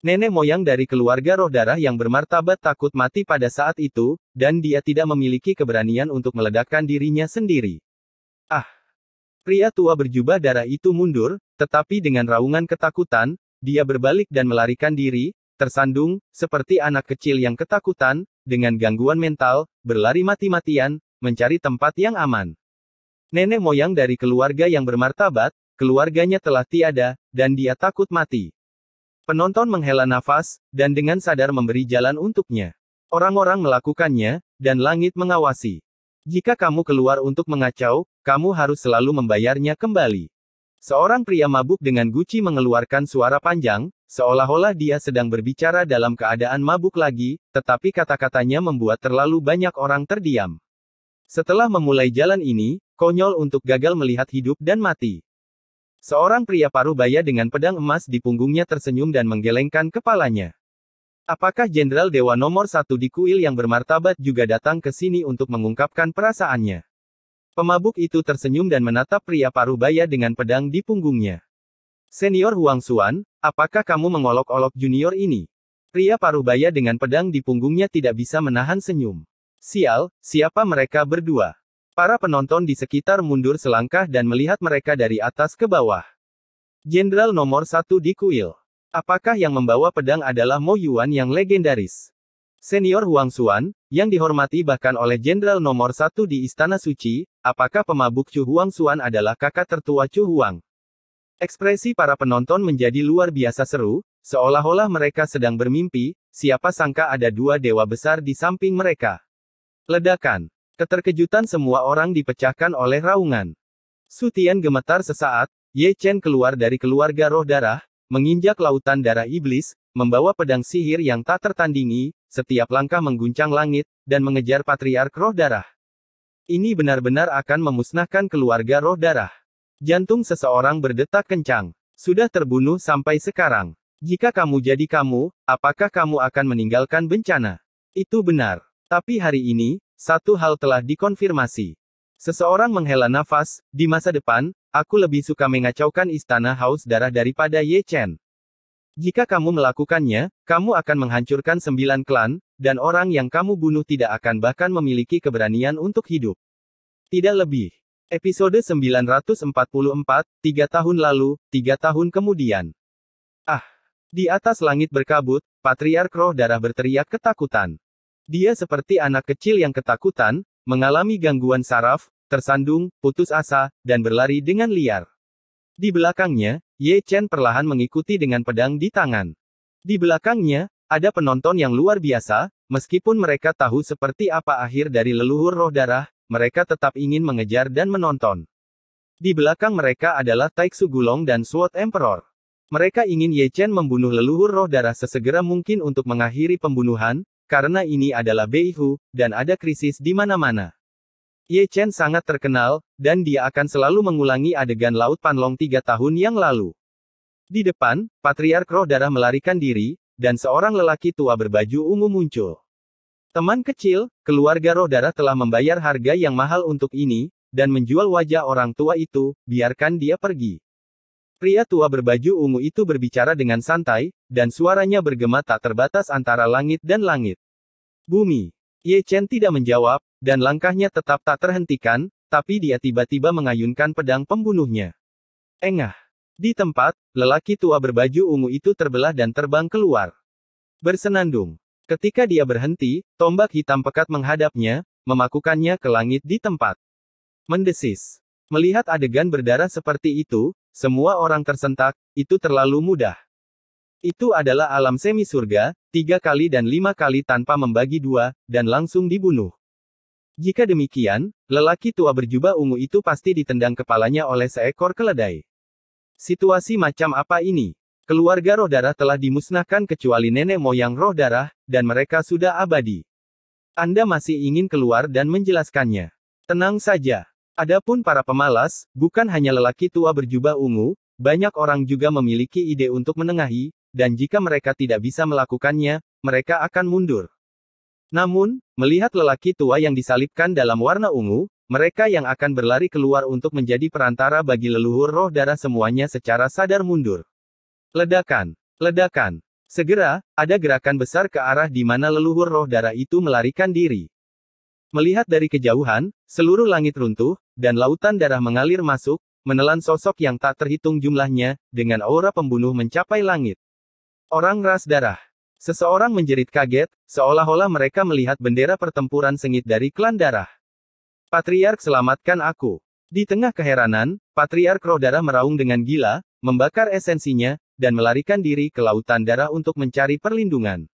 Nenek moyang dari keluarga roh darah yang bermartabat takut mati pada saat itu, dan dia tidak memiliki keberanian untuk meledakkan dirinya sendiri. Ah! Pria tua berjubah darah itu mundur, tetapi dengan raungan ketakutan, dia berbalik dan melarikan diri, tersandung, seperti anak kecil yang ketakutan, dengan gangguan mental, berlari mati-matian, mencari tempat yang aman. Nenek moyang dari keluarga yang bermartabat, keluarganya telah tiada, dan dia takut mati. Penonton menghela nafas, dan dengan sadar memberi jalan untuknya. Orang-orang melakukannya, dan langit mengawasi. Jika kamu keluar untuk mengacau, kamu harus selalu membayarnya kembali. Seorang pria mabuk dengan guci mengeluarkan suara panjang, seolah-olah dia sedang berbicara dalam keadaan mabuk lagi, tetapi kata-katanya membuat terlalu banyak orang terdiam. Setelah memulai jalan ini, konyol untuk gagal melihat hidup dan mati. Seorang pria paruh baya dengan pedang emas di punggungnya tersenyum dan menggelengkan kepalanya. Apakah Jenderal Dewa nomor satu di kuil yang bermartabat juga datang ke sini untuk mengungkapkan perasaannya? Pemabuk itu tersenyum dan menatap pria paruh baya dengan pedang di punggungnya. Senior Huang Xuan, apakah kamu mengolok-olok junior ini? Pria paruh baya dengan pedang di punggungnya tidak bisa menahan senyum. Sial, siapa mereka berdua? Para penonton di sekitar mundur selangkah dan melihat mereka dari atas ke bawah. Jenderal nomor satu di kuil. Apakah yang membawa pedang adalah Mo Yuan yang legendaris? Senior Huang Xuan, yang dihormati bahkan oleh jenderal nomor satu di Istana Suci, apakah pemabuk Chu Huang Xuan adalah kakak tertua Chu Huang? Ekspresi para penonton menjadi luar biasa seru, seolah-olah mereka sedang bermimpi, siapa sangka ada dua dewa besar di samping mereka. Ledakan. Keterkejutan semua orang dipecahkan oleh raungan. Sutian gemetar sesaat, Ye Chen keluar dari keluarga roh darah, Menginjak lautan darah iblis, membawa pedang sihir yang tak tertandingi, setiap langkah mengguncang langit, dan mengejar patriark roh darah. Ini benar-benar akan memusnahkan keluarga roh darah. Jantung seseorang berdetak kencang. Sudah terbunuh sampai sekarang. Jika kamu jadi kamu, apakah kamu akan meninggalkan bencana? Itu benar. Tapi hari ini, satu hal telah dikonfirmasi. Seseorang menghela nafas, di masa depan, Aku lebih suka mengacaukan istana haus darah daripada Ye Chen. Jika kamu melakukannya, kamu akan menghancurkan sembilan klan, dan orang yang kamu bunuh tidak akan bahkan memiliki keberanian untuk hidup. Tidak lebih. Episode 944, tiga tahun lalu, tiga tahun kemudian. Ah! Di atas langit berkabut, Patriark Roh Darah berteriak ketakutan. Dia seperti anak kecil yang ketakutan, mengalami gangguan saraf, tersandung, putus asa, dan berlari dengan liar. Di belakangnya, Ye Chen perlahan mengikuti dengan pedang di tangan. Di belakangnya, ada penonton yang luar biasa, meskipun mereka tahu seperti apa akhir dari leluhur roh darah, mereka tetap ingin mengejar dan menonton. Di belakang mereka adalah Taiksu Gulong dan Sword Emperor. Mereka ingin Ye Chen membunuh leluhur roh darah sesegera mungkin untuk mengakhiri pembunuhan, karena ini adalah Beihu, dan ada krisis di mana-mana. Ye Chen sangat terkenal, dan dia akan selalu mengulangi adegan Laut Panlong tiga tahun yang lalu. Di depan, Patriark Roh Darah melarikan diri, dan seorang lelaki tua berbaju ungu muncul. Teman kecil, keluarga Roh Darah telah membayar harga yang mahal untuk ini, dan menjual wajah orang tua itu, biarkan dia pergi. Pria tua berbaju ungu itu berbicara dengan santai, dan suaranya bergema tak terbatas antara langit dan langit. Bumi. Ye Chen tidak menjawab, dan langkahnya tetap tak terhentikan, tapi dia tiba-tiba mengayunkan pedang pembunuhnya. Engah. Di tempat, lelaki tua berbaju ungu itu terbelah dan terbang keluar. Bersenandung. Ketika dia berhenti, tombak hitam pekat menghadapnya, memakukannya ke langit di tempat. Mendesis. Melihat adegan berdarah seperti itu, semua orang tersentak, itu terlalu mudah. Itu adalah alam semi surga, tiga kali dan lima kali tanpa membagi dua, dan langsung dibunuh. Jika demikian, lelaki tua berjubah ungu itu pasti ditendang kepalanya oleh seekor keledai. Situasi macam apa ini? Keluarga roh darah telah dimusnahkan kecuali nenek moyang roh darah, dan mereka sudah abadi. Anda masih ingin keluar dan menjelaskannya. Tenang saja. Adapun para pemalas, bukan hanya lelaki tua berjubah ungu, banyak orang juga memiliki ide untuk menengahi, dan jika mereka tidak bisa melakukannya, mereka akan mundur. Namun, melihat lelaki tua yang disalibkan dalam warna ungu, mereka yang akan berlari keluar untuk menjadi perantara bagi leluhur roh darah semuanya secara sadar mundur. Ledakan, ledakan. Segera, ada gerakan besar ke arah di mana leluhur roh darah itu melarikan diri. Melihat dari kejauhan, seluruh langit runtuh, dan lautan darah mengalir masuk, menelan sosok yang tak terhitung jumlahnya, dengan aura pembunuh mencapai langit. Orang ras darah. Seseorang menjerit kaget, seolah-olah mereka melihat bendera pertempuran sengit dari klan darah. Patriark selamatkan aku. Di tengah keheranan, Patriark roh darah meraung dengan gila, membakar esensinya, dan melarikan diri ke lautan darah untuk mencari perlindungan.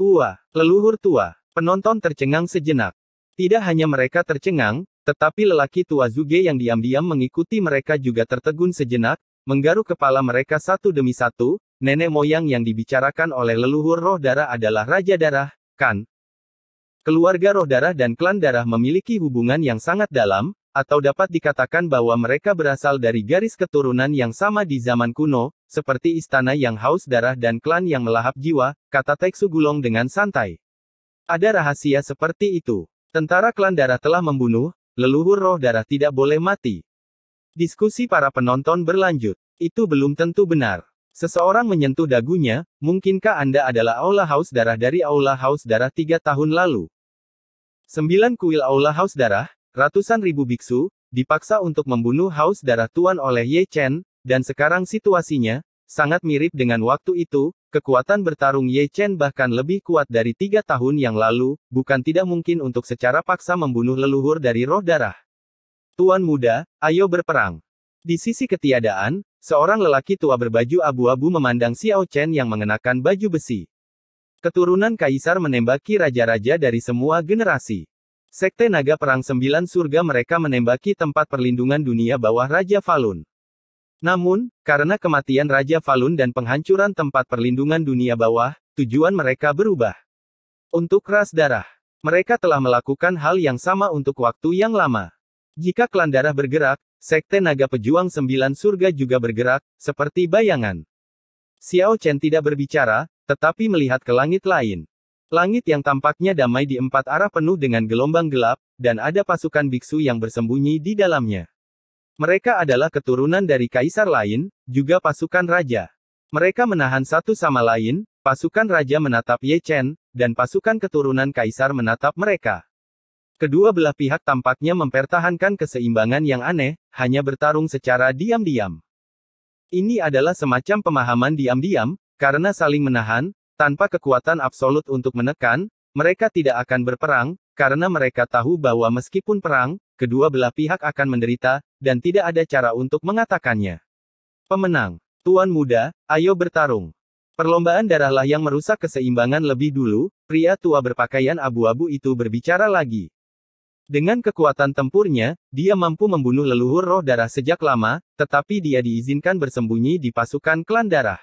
Tua, leluhur tua, penonton tercengang sejenak. Tidak hanya mereka tercengang, tetapi lelaki tua Zuge yang diam-diam mengikuti mereka juga tertegun sejenak, menggaruk kepala mereka satu demi satu, nenek moyang yang dibicarakan oleh leluhur roh darah adalah Raja Darah, Kan. Keluarga roh darah dan klan darah memiliki hubungan yang sangat dalam, atau dapat dikatakan bahwa mereka berasal dari garis keturunan yang sama di zaman kuno, seperti istana yang haus darah dan klan yang melahap jiwa, kata Teksu Gulong dengan santai. Ada rahasia seperti itu. Tentara klan darah telah membunuh, leluhur roh darah tidak boleh mati. Diskusi para penonton berlanjut. Itu belum tentu benar. Seseorang menyentuh dagunya, mungkinkah Anda adalah Aula haus darah dari Aula haus darah tiga tahun lalu? Sembilan kuil Aula haus darah, ratusan ribu biksu, dipaksa untuk membunuh haus darah Tuan oleh Ye Chen, dan sekarang situasinya, sangat mirip dengan waktu itu, kekuatan bertarung Ye Chen bahkan lebih kuat dari tiga tahun yang lalu, bukan tidak mungkin untuk secara paksa membunuh leluhur dari roh darah. Tuan muda, ayo berperang. Di sisi ketiadaan, Seorang lelaki tua berbaju abu-abu memandang Xiao Chen yang mengenakan baju besi. Keturunan kaisar menembaki raja-raja dari semua generasi. Sekte Naga Perang Sembilan Surga mereka menembaki tempat perlindungan dunia bawah Raja Falun. Namun, karena kematian Raja Falun dan penghancuran tempat perlindungan dunia bawah, tujuan mereka berubah. Untuk ras darah, mereka telah melakukan hal yang sama untuk waktu yang lama. Jika klan darah bergerak, Sekte Naga Pejuang Sembilan Surga juga bergerak, seperti bayangan. Xiao Chen tidak berbicara, tetapi melihat ke langit lain. Langit yang tampaknya damai di empat arah penuh dengan gelombang gelap, dan ada pasukan biksu yang bersembunyi di dalamnya. Mereka adalah keturunan dari kaisar lain, juga pasukan raja. Mereka menahan satu sama lain, pasukan raja menatap Ye Chen, dan pasukan keturunan kaisar menatap mereka. Kedua belah pihak tampaknya mempertahankan keseimbangan yang aneh, hanya bertarung secara diam-diam. Ini adalah semacam pemahaman diam-diam, karena saling menahan, tanpa kekuatan absolut untuk menekan, mereka tidak akan berperang, karena mereka tahu bahwa meskipun perang, kedua belah pihak akan menderita, dan tidak ada cara untuk mengatakannya. Pemenang, Tuan Muda, ayo bertarung. Perlombaan darahlah yang merusak keseimbangan lebih dulu, pria tua berpakaian abu-abu itu berbicara lagi. Dengan kekuatan tempurnya, dia mampu membunuh leluhur roh darah sejak lama, tetapi dia diizinkan bersembunyi di pasukan klan darah.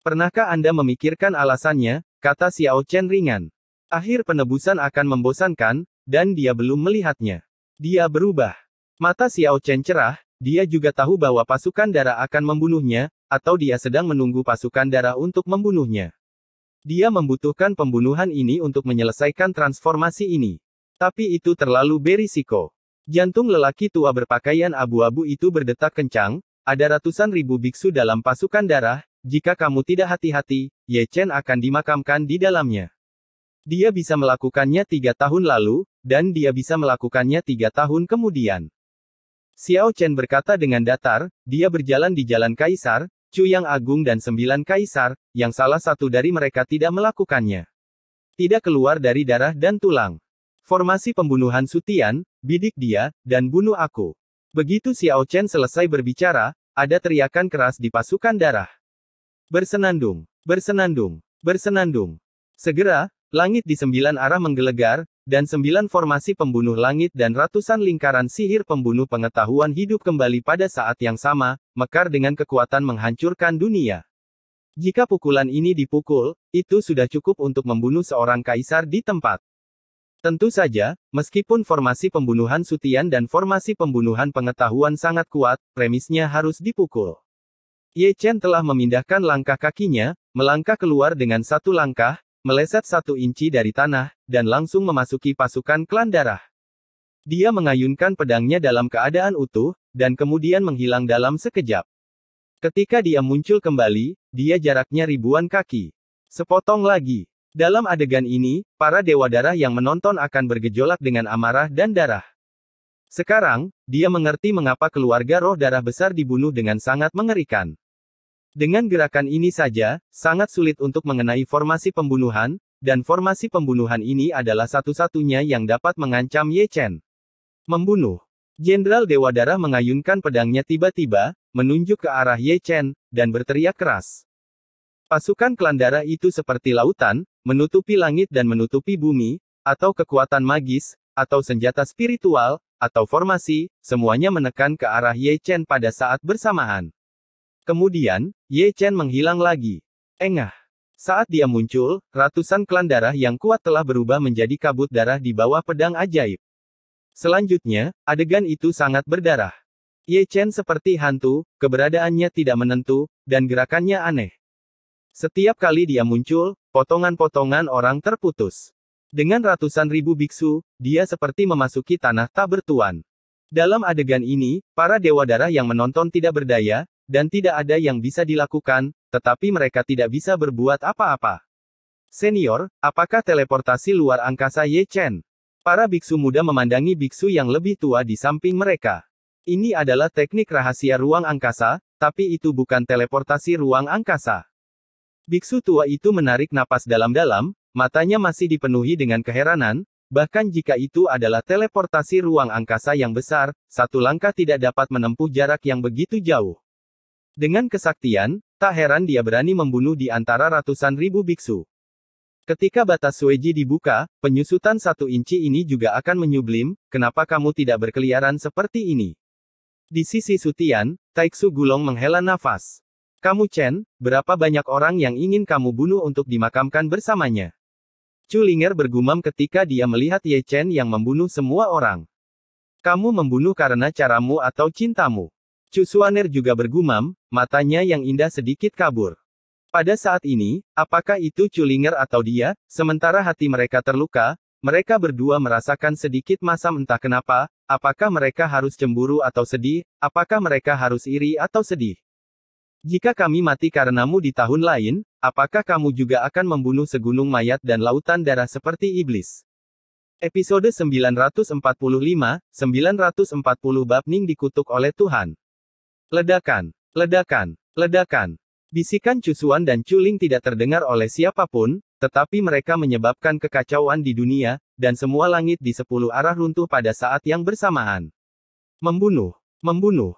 Pernahkah Anda memikirkan alasannya, kata Xiao Chen ringan. Akhir penebusan akan membosankan, dan dia belum melihatnya. Dia berubah. Mata Xiao Chen cerah, dia juga tahu bahwa pasukan darah akan membunuhnya, atau dia sedang menunggu pasukan darah untuk membunuhnya. Dia membutuhkan pembunuhan ini untuk menyelesaikan transformasi ini. Tapi itu terlalu berisiko. Jantung lelaki tua berpakaian abu-abu itu berdetak kencang, ada ratusan ribu biksu dalam pasukan darah, jika kamu tidak hati-hati, Ye Chen akan dimakamkan di dalamnya. Dia bisa melakukannya tiga tahun lalu, dan dia bisa melakukannya tiga tahun kemudian. Xiao Chen berkata dengan datar, dia berjalan di jalan Kaisar, Chu Yang Agung dan sembilan Kaisar, yang salah satu dari mereka tidak melakukannya. Tidak keluar dari darah dan tulang. Formasi pembunuhan Sutian, bidik dia, dan bunuh aku. Begitu Xiao Chen selesai berbicara, ada teriakan keras di pasukan darah. Bersenandung, bersenandung, bersenandung. Segera, langit di sembilan arah menggelegar, dan sembilan formasi pembunuh langit dan ratusan lingkaran sihir pembunuh pengetahuan hidup kembali pada saat yang sama, mekar dengan kekuatan menghancurkan dunia. Jika pukulan ini dipukul, itu sudah cukup untuk membunuh seorang kaisar di tempat. Tentu saja, meskipun formasi pembunuhan Sutian dan formasi pembunuhan pengetahuan sangat kuat, premisnya harus dipukul. Ye Chen telah memindahkan langkah kakinya, melangkah keluar dengan satu langkah, meleset satu inci dari tanah, dan langsung memasuki pasukan klan darah. Dia mengayunkan pedangnya dalam keadaan utuh, dan kemudian menghilang dalam sekejap. Ketika dia muncul kembali, dia jaraknya ribuan kaki. Sepotong lagi, dalam adegan ini, para dewa darah yang menonton akan bergejolak dengan amarah dan darah. Sekarang, dia mengerti mengapa keluarga roh darah besar dibunuh dengan sangat mengerikan. Dengan gerakan ini saja, sangat sulit untuk mengenai formasi pembunuhan, dan formasi pembunuhan ini adalah satu-satunya yang dapat mengancam Ye Chen. Membunuh. Jenderal Dewa Darah mengayunkan pedangnya tiba-tiba, menunjuk ke arah Ye Chen, dan berteriak keras. Pasukan Klandara itu seperti lautan, menutupi langit dan menutupi bumi, atau kekuatan magis, atau senjata spiritual, atau formasi, semuanya menekan ke arah Ye Chen pada saat bersamaan. Kemudian, Ye Chen menghilang lagi. Engah. Saat dia muncul, ratusan klan darah yang kuat telah berubah menjadi kabut darah di bawah pedang ajaib. Selanjutnya, adegan itu sangat berdarah. Ye Chen seperti hantu, keberadaannya tidak menentu, dan gerakannya aneh. Setiap kali dia muncul, potongan-potongan orang terputus. Dengan ratusan ribu biksu, dia seperti memasuki tanah tak bertuan. Dalam adegan ini, para dewa darah yang menonton tidak berdaya, dan tidak ada yang bisa dilakukan, tetapi mereka tidak bisa berbuat apa-apa. Senior, apakah teleportasi luar angkasa Ye Chen? Para biksu muda memandangi biksu yang lebih tua di samping mereka. Ini adalah teknik rahasia ruang angkasa, tapi itu bukan teleportasi ruang angkasa. Biksu tua itu menarik napas dalam-dalam, matanya masih dipenuhi dengan keheranan, bahkan jika itu adalah teleportasi ruang angkasa yang besar, satu langkah tidak dapat menempuh jarak yang begitu jauh. Dengan kesaktian, tak heran dia berani membunuh di antara ratusan ribu biksu. Ketika batas Sueji dibuka, penyusutan satu inci ini juga akan menyublim, kenapa kamu tidak berkeliaran seperti ini? Di sisi Sutian, Taiksu Gulong menghela nafas. Kamu Chen, berapa banyak orang yang ingin kamu bunuh untuk dimakamkan bersamanya? Chulinger bergumam ketika dia melihat Ye Chen yang membunuh semua orang. Kamu membunuh karena caramu atau cintamu. Suaner juga bergumam, matanya yang indah sedikit kabur. Pada saat ini, apakah itu Chulinger atau dia, sementara hati mereka terluka, mereka berdua merasakan sedikit masam entah kenapa, apakah mereka harus cemburu atau sedih, apakah mereka harus iri atau sedih. Jika kami mati karenamu di tahun lain, apakah kamu juga akan membunuh segunung mayat dan lautan darah seperti iblis? Episode 945, 940 Bab dikutuk oleh Tuhan. Ledakan, ledakan, ledakan. Bisikan Cusuan dan Culing tidak terdengar oleh siapapun, tetapi mereka menyebabkan kekacauan di dunia, dan semua langit di sepuluh arah runtuh pada saat yang bersamaan. Membunuh, membunuh.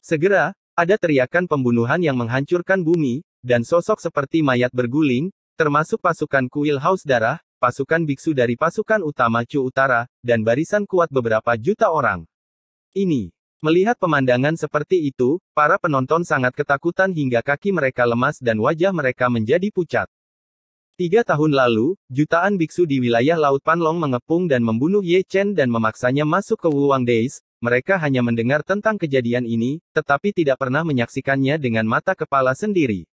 Segera, ada teriakan pembunuhan yang menghancurkan bumi, dan sosok seperti mayat berguling, termasuk pasukan kuil haus darah, pasukan biksu dari pasukan utama Chu Utara, dan barisan kuat beberapa juta orang. Ini, Melihat pemandangan seperti itu, para penonton sangat ketakutan hingga kaki mereka lemas dan wajah mereka menjadi pucat. Tiga tahun lalu, jutaan biksu di wilayah Laut Panlong mengepung dan membunuh Ye Chen dan memaksanya masuk ke Wuang Days, mereka hanya mendengar tentang kejadian ini, tetapi tidak pernah menyaksikannya dengan mata kepala sendiri.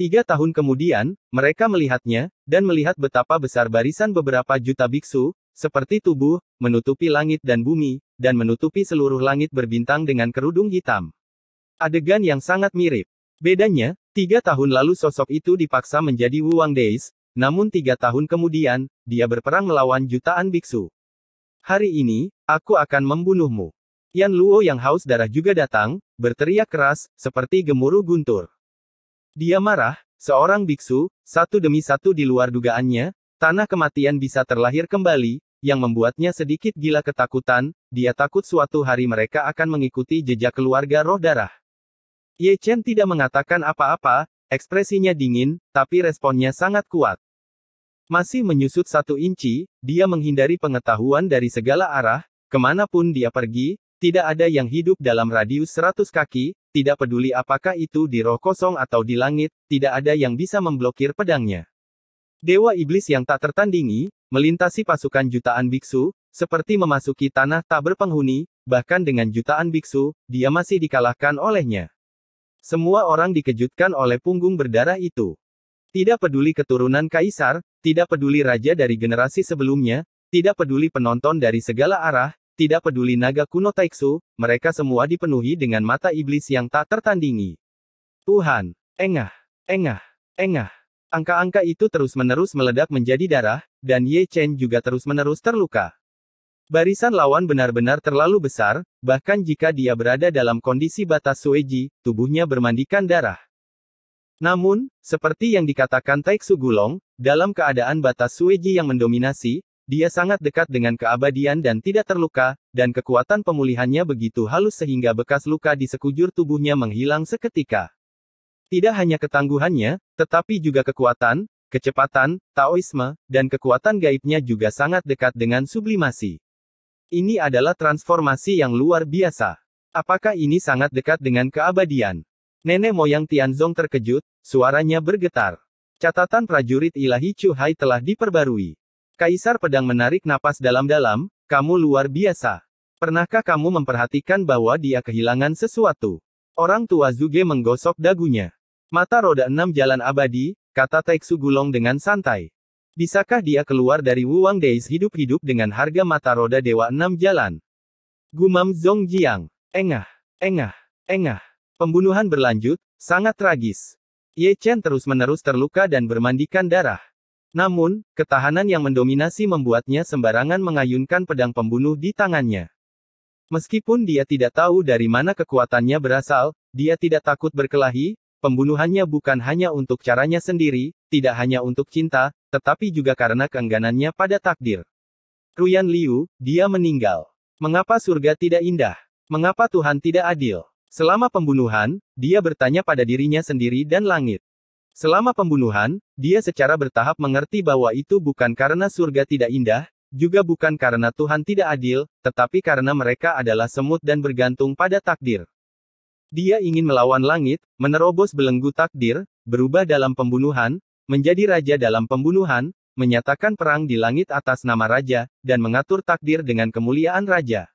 Tiga tahun kemudian, mereka melihatnya, dan melihat betapa besar barisan beberapa juta biksu, seperti tubuh, menutupi langit dan bumi, dan menutupi seluruh langit berbintang dengan kerudung hitam. Adegan yang sangat mirip. Bedanya, tiga tahun lalu sosok itu dipaksa menjadi Wuang Days, namun tiga tahun kemudian, dia berperang melawan jutaan biksu. Hari ini, aku akan membunuhmu. Yan Luo yang haus darah juga datang, berteriak keras, seperti gemuruh guntur. Dia marah, seorang biksu, satu demi satu di luar dugaannya, tanah kematian bisa terlahir kembali, yang membuatnya sedikit gila ketakutan, dia takut suatu hari mereka akan mengikuti jejak keluarga roh darah. Ye Chen tidak mengatakan apa-apa, ekspresinya dingin, tapi responnya sangat kuat. Masih menyusut satu inci, dia menghindari pengetahuan dari segala arah, kemanapun dia pergi, tidak ada yang hidup dalam radius seratus kaki, tidak peduli apakah itu di roh kosong atau di langit, tidak ada yang bisa memblokir pedangnya. Dewa iblis yang tak tertandingi, melintasi pasukan jutaan biksu, seperti memasuki tanah tak berpenghuni, bahkan dengan jutaan biksu, dia masih dikalahkan olehnya. Semua orang dikejutkan oleh punggung berdarah itu. Tidak peduli keturunan kaisar, tidak peduli raja dari generasi sebelumnya, tidak peduli penonton dari segala arah, tidak peduli naga kuno Taiksu, mereka semua dipenuhi dengan mata iblis yang tak tertandingi. Tuhan, engah, engah, engah. Angka-angka itu terus-menerus meledak menjadi darah, dan Ye Chen juga terus-menerus terluka. Barisan lawan benar-benar terlalu besar, bahkan jika dia berada dalam kondisi batas sueji, tubuhnya bermandikan darah. Namun, seperti yang dikatakan Taeksu Gulong, dalam keadaan batas Sueji yang mendominasi, dia sangat dekat dengan keabadian dan tidak terluka, dan kekuatan pemulihannya begitu halus sehingga bekas luka di sekujur tubuhnya menghilang seketika. Tidak hanya ketangguhannya, tetapi juga kekuatan, kecepatan, taoisme, dan kekuatan gaibnya juga sangat dekat dengan sublimasi. Ini adalah transformasi yang luar biasa. Apakah ini sangat dekat dengan keabadian? Nenek moyang Tianzong terkejut, suaranya bergetar. Catatan prajurit ilahi Chu Hai telah diperbarui. Kaisar pedang menarik napas dalam-dalam, kamu luar biasa. Pernahkah kamu memperhatikan bahwa dia kehilangan sesuatu? Orang tua Zuge menggosok dagunya. Mata roda enam jalan abadi, kata Taiksu Gulong dengan santai. Bisakah dia keluar dari Wuang Days hidup-hidup dengan harga mata roda dewa enam jalan? Gumam Zong Jiang. Engah, engah, engah. Pembunuhan berlanjut, sangat tragis. Ye Chen terus-menerus terluka dan bermandikan darah. Namun, ketahanan yang mendominasi membuatnya sembarangan mengayunkan pedang pembunuh di tangannya. Meskipun dia tidak tahu dari mana kekuatannya berasal, dia tidak takut berkelahi, pembunuhannya bukan hanya untuk caranya sendiri, tidak hanya untuk cinta, tetapi juga karena keengganannya pada takdir. Ruyan Liu, dia meninggal. Mengapa surga tidak indah? Mengapa Tuhan tidak adil? Selama pembunuhan, dia bertanya pada dirinya sendiri dan langit. Selama pembunuhan, dia secara bertahap mengerti bahwa itu bukan karena surga tidak indah, juga bukan karena Tuhan tidak adil, tetapi karena mereka adalah semut dan bergantung pada takdir. Dia ingin melawan langit, menerobos belenggu takdir, berubah dalam pembunuhan, menjadi raja dalam pembunuhan, menyatakan perang di langit atas nama raja, dan mengatur takdir dengan kemuliaan raja.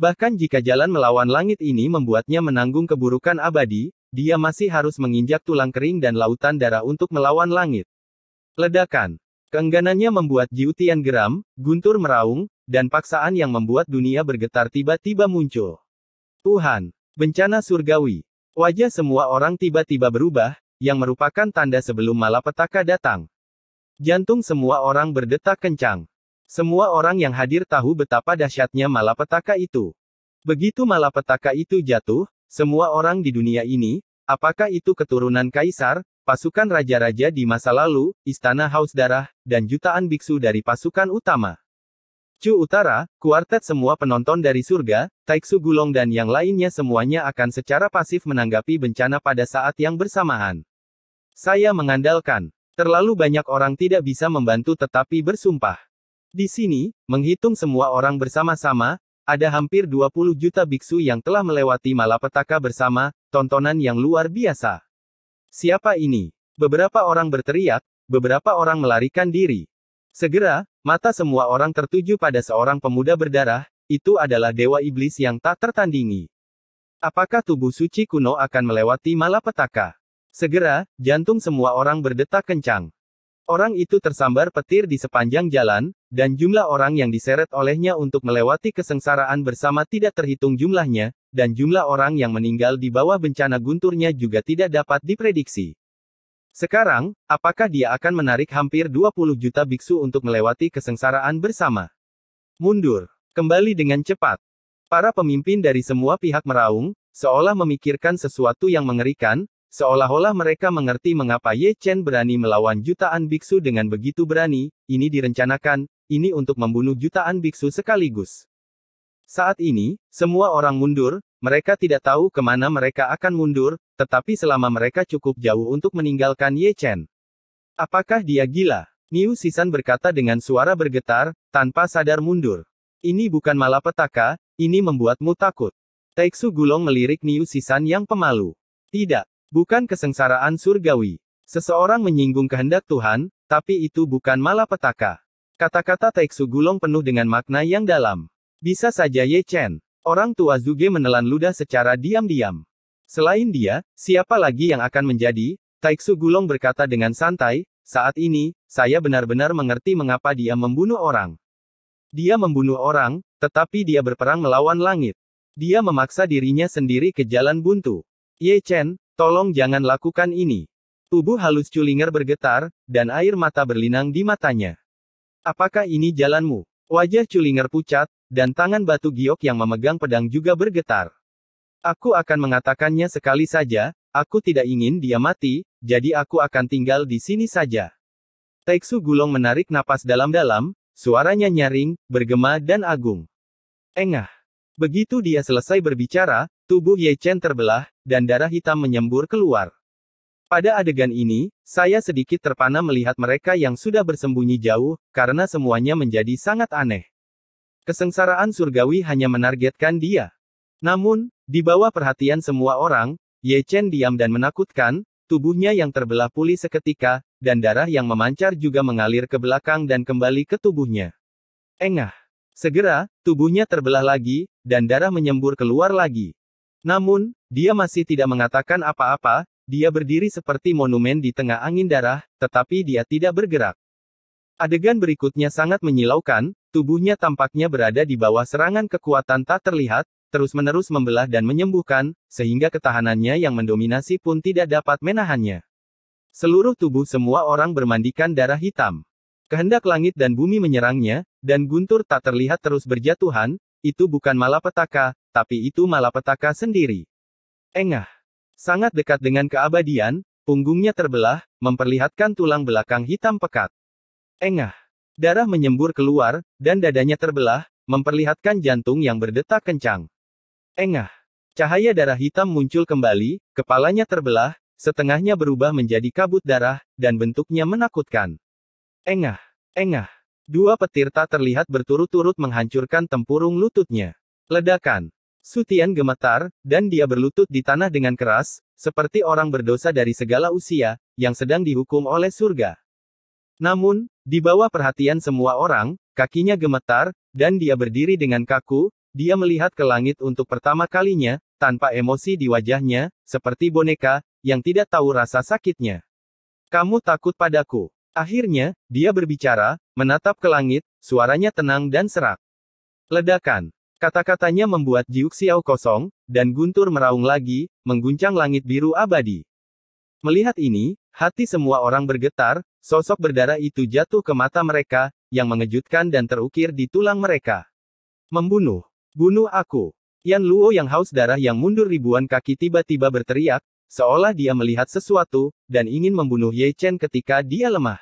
Bahkan jika jalan melawan langit ini membuatnya menanggung keburukan abadi, dia masih harus menginjak tulang kering dan lautan darah untuk melawan langit. Ledakan. Keengganannya membuat Jiutian geram, guntur meraung, dan paksaan yang membuat dunia bergetar tiba-tiba muncul. Tuhan. Bencana surgawi. Wajah semua orang tiba-tiba berubah, yang merupakan tanda sebelum malapetaka datang. Jantung semua orang berdetak kencang. Semua orang yang hadir tahu betapa dahsyatnya malapetaka itu. Begitu malapetaka itu jatuh, semua orang di dunia ini, apakah itu keturunan kaisar, pasukan raja-raja di masa lalu, istana haus darah, dan jutaan biksu dari pasukan utama. Chu Utara, kuartet semua penonton dari surga, Taiksu Gulong dan yang lainnya semuanya akan secara pasif menanggapi bencana pada saat yang bersamaan. Saya mengandalkan, terlalu banyak orang tidak bisa membantu tetapi bersumpah. Di sini, menghitung semua orang bersama-sama, ada hampir 20 juta biksu yang telah melewati malapetaka bersama, tontonan yang luar biasa. Siapa ini? Beberapa orang berteriak, beberapa orang melarikan diri. Segera, mata semua orang tertuju pada seorang pemuda berdarah, itu adalah dewa iblis yang tak tertandingi. Apakah tubuh suci kuno akan melewati malapetaka? Segera, jantung semua orang berdetak kencang. Orang itu tersambar petir di sepanjang jalan, dan jumlah orang yang diseret olehnya untuk melewati kesengsaraan bersama tidak terhitung jumlahnya, dan jumlah orang yang meninggal di bawah bencana gunturnya juga tidak dapat diprediksi. Sekarang, apakah dia akan menarik hampir 20 juta biksu untuk melewati kesengsaraan bersama? Mundur. Kembali dengan cepat. Para pemimpin dari semua pihak meraung, seolah memikirkan sesuatu yang mengerikan, Seolah-olah mereka mengerti mengapa Ye Chen berani melawan jutaan biksu dengan begitu berani, ini direncanakan, ini untuk membunuh jutaan biksu sekaligus. Saat ini, semua orang mundur, mereka tidak tahu kemana mereka akan mundur, tetapi selama mereka cukup jauh untuk meninggalkan Ye Chen. Apakah dia gila? Niu Sisan berkata dengan suara bergetar, tanpa sadar mundur. Ini bukan malapetaka, ini membuatmu takut. Taeksu Gulong melirik Niu Sisan yang pemalu. Tidak, bukan kesengsaraan surgawi. Seseorang menyinggung kehendak Tuhan, tapi itu bukan malapetaka. Kata-kata Taeksu Gulong penuh dengan makna yang dalam. Bisa saja Ye Chen, orang tua Zuge menelan ludah secara diam-diam. Selain dia, siapa lagi yang akan menjadi? Taeksu Gulong berkata dengan santai, saat ini, saya benar-benar mengerti mengapa dia membunuh orang. Dia membunuh orang, tetapi dia berperang melawan langit. Dia memaksa dirinya sendiri ke jalan buntu. Ye Chen, Tolong jangan lakukan ini. Tubuh halus Culinger bergetar, dan air mata berlinang di matanya. Apakah ini jalanmu? Wajah Culinger pucat, dan tangan batu giok yang memegang pedang juga bergetar. Aku akan mengatakannya sekali saja, aku tidak ingin dia mati, jadi aku akan tinggal di sini saja. Teksu Gulong menarik napas dalam-dalam, suaranya nyaring, bergema dan agung. Engah. Begitu dia selesai berbicara, Tubuh Ye Chen terbelah, dan darah hitam menyembur keluar. Pada adegan ini, saya sedikit terpana melihat mereka yang sudah bersembunyi jauh, karena semuanya menjadi sangat aneh. Kesengsaraan surgawi hanya menargetkan dia. Namun, di bawah perhatian semua orang, Ye Chen diam dan menakutkan, tubuhnya yang terbelah pulih seketika, dan darah yang memancar juga mengalir ke belakang dan kembali ke tubuhnya. Engah. Segera, tubuhnya terbelah lagi, dan darah menyembur keluar lagi. Namun, dia masih tidak mengatakan apa-apa, dia berdiri seperti monumen di tengah angin darah, tetapi dia tidak bergerak. Adegan berikutnya sangat menyilaukan, tubuhnya tampaknya berada di bawah serangan kekuatan tak terlihat, terus-menerus membelah dan menyembuhkan, sehingga ketahanannya yang mendominasi pun tidak dapat menahannya. Seluruh tubuh semua orang bermandikan darah hitam. Kehendak langit dan bumi menyerangnya, dan guntur tak terlihat terus berjatuhan, itu bukan malapetaka, tapi itu malapetaka sendiri. Engah. Sangat dekat dengan keabadian, punggungnya terbelah, memperlihatkan tulang belakang hitam pekat. Engah. Darah menyembur keluar, dan dadanya terbelah, memperlihatkan jantung yang berdetak kencang. Engah. Cahaya darah hitam muncul kembali, kepalanya terbelah, setengahnya berubah menjadi kabut darah, dan bentuknya menakutkan. Engah. Engah. Dua petir tak terlihat berturut-turut menghancurkan tempurung lututnya. Ledakan. Sutian gemetar, dan dia berlutut di tanah dengan keras, seperti orang berdosa dari segala usia, yang sedang dihukum oleh surga. Namun, di bawah perhatian semua orang, kakinya gemetar, dan dia berdiri dengan kaku, dia melihat ke langit untuk pertama kalinya, tanpa emosi di wajahnya, seperti boneka, yang tidak tahu rasa sakitnya. Kamu takut padaku. Akhirnya, dia berbicara, menatap ke langit, suaranya tenang dan serak. Ledakan. Kata-katanya membuat Jiuk Xiao kosong, dan guntur meraung lagi, mengguncang langit biru abadi. Melihat ini, hati semua orang bergetar, sosok berdarah itu jatuh ke mata mereka, yang mengejutkan dan terukir di tulang mereka. Membunuh. Bunuh aku. Yan Luo yang haus darah yang mundur ribuan kaki tiba-tiba berteriak, seolah dia melihat sesuatu, dan ingin membunuh Ye Chen ketika dia lemah.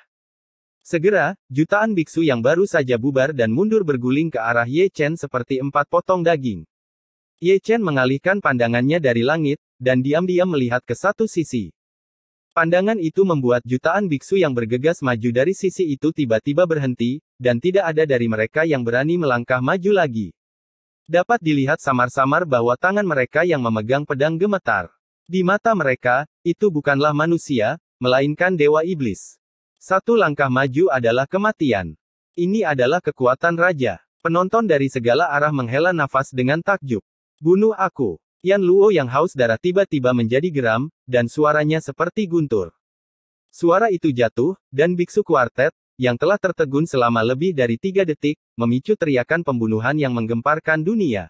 Segera, jutaan biksu yang baru saja bubar dan mundur berguling ke arah Ye Chen seperti empat potong daging. Ye Chen mengalihkan pandangannya dari langit, dan diam-diam melihat ke satu sisi. Pandangan itu membuat jutaan biksu yang bergegas maju dari sisi itu tiba-tiba berhenti, dan tidak ada dari mereka yang berani melangkah maju lagi. Dapat dilihat samar-samar bahwa tangan mereka yang memegang pedang gemetar. Di mata mereka, itu bukanlah manusia, melainkan dewa iblis. Satu langkah maju adalah kematian. Ini adalah kekuatan raja. Penonton dari segala arah menghela nafas dengan takjub. Bunuh aku. Yan Luo yang haus darah tiba-tiba menjadi geram, dan suaranya seperti guntur. Suara itu jatuh, dan biksu kuartet, yang telah tertegun selama lebih dari tiga detik, memicu teriakan pembunuhan yang menggemparkan dunia.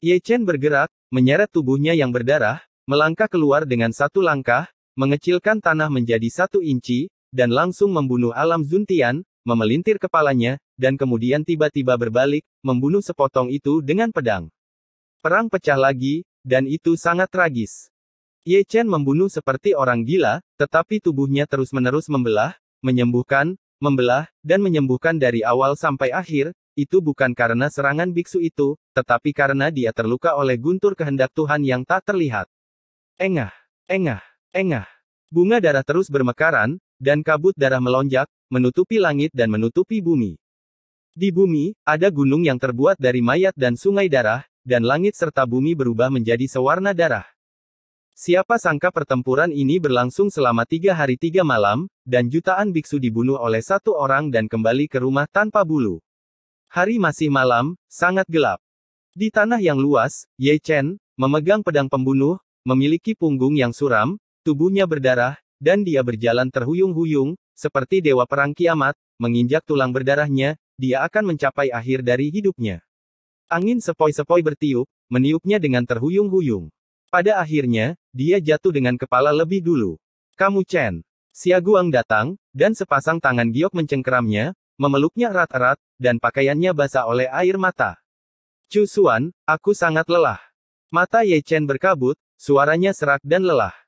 Ye Chen bergerak, menyeret tubuhnya yang berdarah, Melangkah keluar dengan satu langkah, mengecilkan tanah menjadi satu inci, dan langsung membunuh alam Zuntian, memelintir kepalanya, dan kemudian tiba-tiba berbalik, membunuh sepotong itu dengan pedang. Perang pecah lagi, dan itu sangat tragis. Ye Chen membunuh seperti orang gila, tetapi tubuhnya terus-menerus membelah, menyembuhkan, membelah, dan menyembuhkan dari awal sampai akhir, itu bukan karena serangan biksu itu, tetapi karena dia terluka oleh guntur kehendak Tuhan yang tak terlihat. Engah, engah, engah. Bunga darah terus bermekaran, dan kabut darah melonjak, menutupi langit dan menutupi bumi. Di bumi, ada gunung yang terbuat dari mayat dan sungai darah, dan langit serta bumi berubah menjadi sewarna darah. Siapa sangka pertempuran ini berlangsung selama tiga hari tiga malam, dan jutaan biksu dibunuh oleh satu orang dan kembali ke rumah tanpa bulu. Hari masih malam, sangat gelap. Di tanah yang luas, Ye Chen, memegang pedang pembunuh, Memiliki punggung yang suram, tubuhnya berdarah, dan dia berjalan terhuyung-huyung, seperti dewa perang kiamat, menginjak tulang berdarahnya, dia akan mencapai akhir dari hidupnya. Angin sepoi-sepoi bertiup, meniupnya dengan terhuyung-huyung. Pada akhirnya, dia jatuh dengan kepala lebih dulu. Kamu Chen. Siaguang datang, dan sepasang tangan giok mencengkeramnya, memeluknya erat-erat, dan pakaiannya basah oleh air mata. Chu Suan, aku sangat lelah. Mata Ye Chen berkabut, Suaranya serak dan lelah.